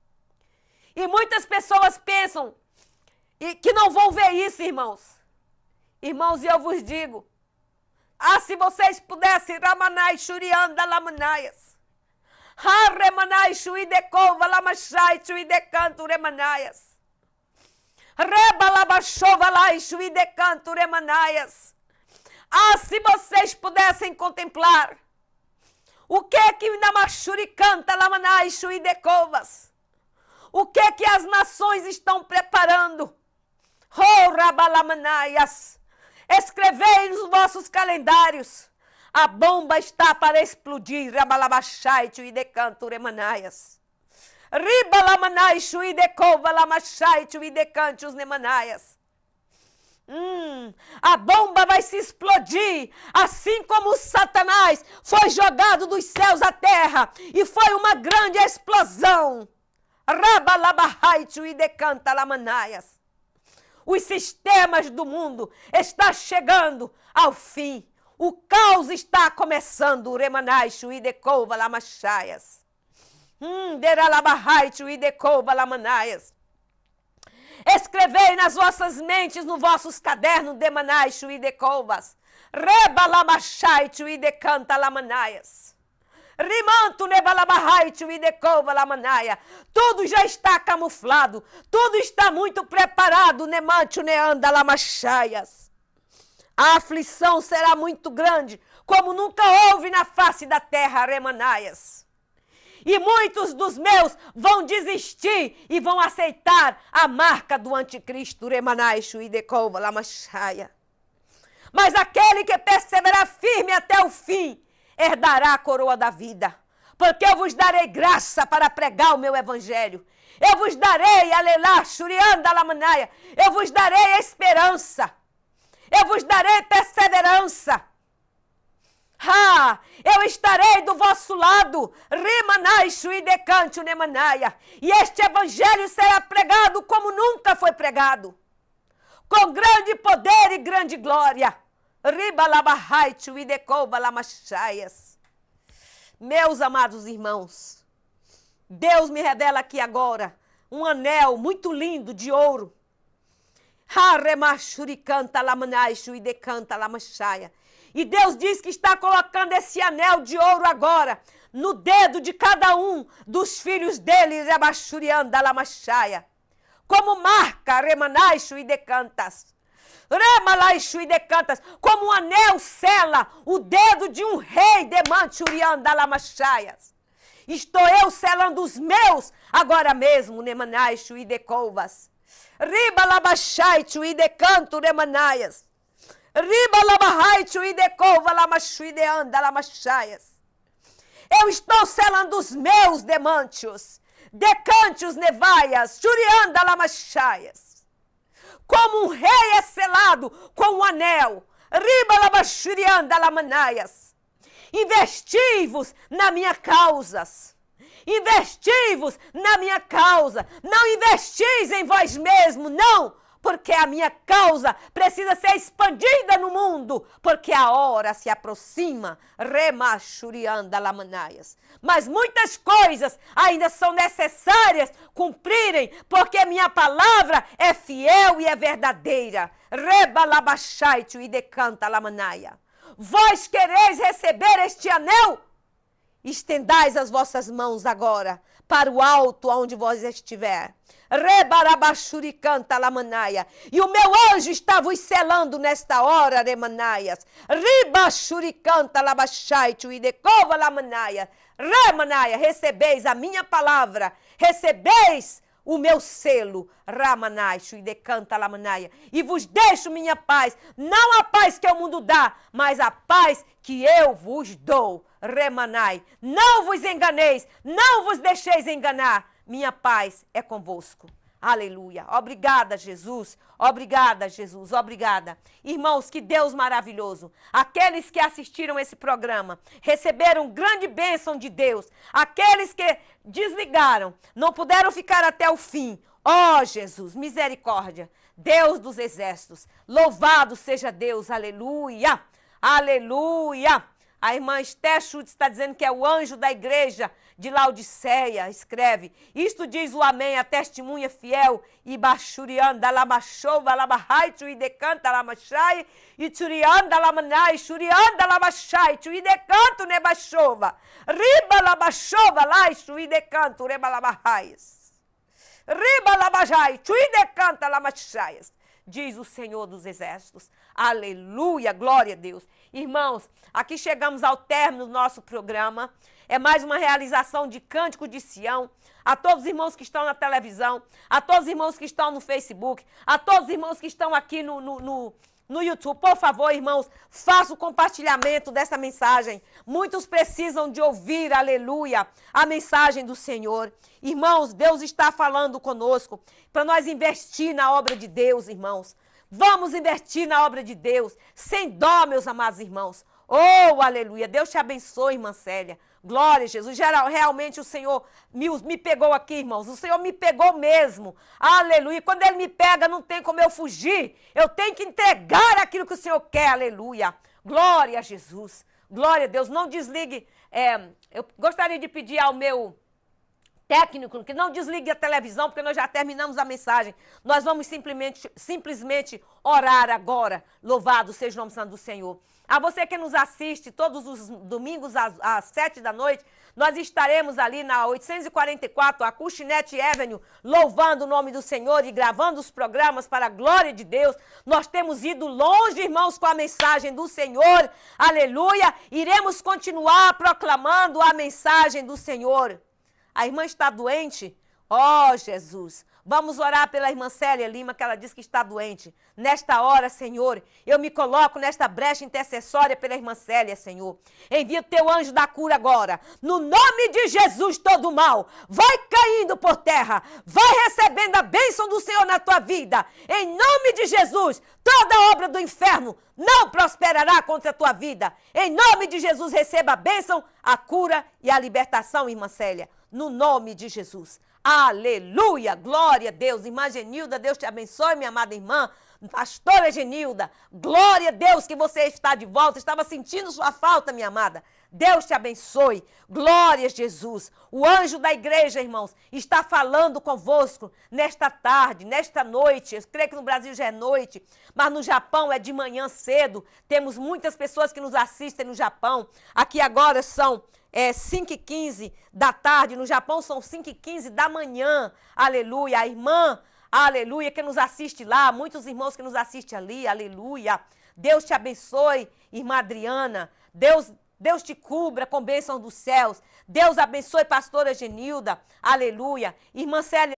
E muitas pessoas pensam que não vão ver isso, irmãos. Irmãos, e eu vos digo: ah, se vocês pudessem, Ramanai Shurianda Lamanaias. Ha ah, Remanai Shuidekova Lamachai Shuidecanto Remanaias. Rebalabachovalaixo Ah, se vocês pudessem contemplar o que é que Namachuri canta Lamanaixo e O que é que as nações estão preparando? Oh, Rabalamanaias, escrevei nos vossos calendários. A bomba está para explodir, Rabalabachaitu e decanto remanaias. Riba lamanai shuidekova lamachai tuidecante os nemanaias. Hum, a bomba vai se explodir, assim como Satanás foi jogado dos céus à terra, e foi uma grande explosão. Rabalabahaitu e decanta lamanaias. Os sistemas do mundo estão chegando ao fim. O caos está começando, Remanaichu e decova lamachaias. Hum, Escrevei nas vossas mentes, nos vossos cadernos, demanaichu e decovas. Reba lamachaichu e decanta lamanaias. Rimanto nebalabahaitiu e decova lamanaia. Tudo já está camuflado, tudo está muito preparado, nemantio neanda lamachaias. A aflição será muito grande, como nunca houve na face da terra, remanaias. E muitos dos meus vão desistir e vão aceitar a marca do anticristo, Remanaishu e Decova Lamachaya. Mas aquele que perseverar firme até o fim herdará a coroa da vida. Porque eu vos darei graça para pregar o meu evangelho. Eu vos darei, alelá, shurianda lamanaia. Eu vos darei esperança. Eu vos darei perseverança. Ha! Eu estarei do vosso lado. Rimanaicho e decante Nemanaya, E este evangelho será pregado como nunca foi pregado. Com grande poder e grande glória. Ribalabahaicho e decoubalamachaias. Meus amados irmãos, Deus me revela aqui agora um anel muito lindo de ouro. Ah, lamanaicho e decanta lamachaias e Deus diz que está colocando esse anel de ouro agora no dedo de cada um dos filhos dele, Rabachurianda Lamachaia. Como marca, Remanaixo e Decantas. Remalaixo e Decantas. Como um anel sela o dedo de um rei, Demanturianda Lamachaias. Estou eu selando os meus agora mesmo, Nemanaixo e Decovas. Riba Labachaitu e Decanto Remanaias. Eu estou selando os meus demantios, decantios nevaias, churianda lamachaias. Como um rei é selado com um anel, riba labachurianda lamanaias. Investivos na minha causa, Investivos na minha causa. Não investis em vós mesmo, não porque a minha causa precisa ser expandida no mundo, porque a hora se aproxima, remachurianda lamanaias. Mas muitas coisas ainda são necessárias cumprirem, porque minha palavra é fiel e é verdadeira. Rebalabachaitio e decanta lamanaia. Vós quereis receber este anel? Estendais as vossas mãos agora para o alto aonde vós estiver. Rebarabachuri canta lamanaia. E o meu anjo está vos selando nesta hora, remanaias. Ribachuri canta labachaitu e decova lamanaia. Remanaia, recebeis a minha palavra. Recebeis o meu selo, Ramanaishu e decanta Lamanaia, e vos deixo minha paz, não a paz que o mundo dá, mas a paz que eu vos dou, Remanai. Não vos enganeis, não vos deixeis enganar, minha paz é convosco. Aleluia. Obrigada, Jesus. Obrigada, Jesus. Obrigada. Irmãos, que Deus maravilhoso. Aqueles que assistiram esse programa receberam grande bênção de Deus. Aqueles que desligaram, não puderam ficar até o fim. Ó oh, Jesus, misericórdia. Deus dos exércitos. Louvado seja Deus. Aleluia. Aleluia. A irmã Esther Schultz está dizendo que é o anjo da igreja de Laodiceia escreve: Isto diz o Amém, a testemunha fiel, e Bachurian, Dalamachou, Valabahai, Tuidecanta, Dalamachai, e Turian, Dalamanai, Shurian, Dalamachai, Tuidecanto, Nebachova, Riba, Labachova, Lai, Tuidecanto, Rebalabahais, Riba, Labajai, Tuidecanta, Lamachaias diz o Senhor dos Exércitos. Aleluia, glória a Deus. Irmãos, aqui chegamos ao término do nosso programa é mais uma realização de Cântico de Sião. A todos os irmãos que estão na televisão, a todos os irmãos que estão no Facebook, a todos os irmãos que estão aqui no, no, no no YouTube. Por favor, irmãos, faça o compartilhamento dessa mensagem. Muitos precisam de ouvir, aleluia, a mensagem do Senhor. Irmãos, Deus está falando conosco para nós investir na obra de Deus, irmãos. Vamos investir na obra de Deus, sem dó, meus amados irmãos. Oh, aleluia. Deus te abençoe, irmã Célia. Glória a Jesus. Geral, realmente o Senhor me, me pegou aqui, irmãos. O Senhor me pegou mesmo. Aleluia. Quando Ele me pega, não tem como eu fugir. Eu tenho que entregar aquilo que o Senhor quer. Aleluia. Glória a Jesus. Glória a Deus. Não desligue. É, eu gostaria de pedir ao meu técnico que não desligue a televisão, porque nós já terminamos a mensagem. Nós vamos simplesmente, simplesmente orar agora. Louvado seja o nome santo do Senhor. A você que nos assiste todos os domingos às, às 7 da noite, nós estaremos ali na 844, a Cuxinete Avenue, louvando o nome do Senhor e gravando os programas para a glória de Deus. Nós temos ido longe, irmãos, com a mensagem do Senhor. Aleluia! Iremos continuar proclamando a mensagem do Senhor. A irmã está doente? Ó oh, Jesus, Vamos orar pela irmã Célia Lima, que ela diz que está doente. Nesta hora, Senhor, eu me coloco nesta brecha intercessória pela irmã Célia, Senhor. Envia o teu anjo da cura agora. No nome de Jesus, todo mal vai caindo por terra. Vai recebendo a bênção do Senhor na tua vida. Em nome de Jesus, toda obra do inferno não prosperará contra a tua vida. Em nome de Jesus, receba a bênção, a cura e a libertação, irmã Célia. No nome de Jesus. Aleluia! Glória a Deus! Irmã Genilda, Deus te abençoe, minha amada irmã. Pastora Genilda, glória a Deus que você está de volta. Estava sentindo sua falta, minha amada. Deus te abençoe. Glória a Jesus. O anjo da igreja, irmãos, está falando convosco nesta tarde, nesta noite. Eu creio que no Brasil já é noite, mas no Japão é de manhã cedo. Temos muitas pessoas que nos assistem no Japão. Aqui agora são é 5 e 15 da tarde, no Japão são 5 e 15 da manhã, aleluia. A irmã, aleluia, que nos assiste lá, muitos irmãos que nos assistem ali, aleluia. Deus te abençoe, irmã Adriana. Deus Deus te cubra com bênçãos dos céus. Deus abençoe pastora Genilda. Aleluia. Irmã Célia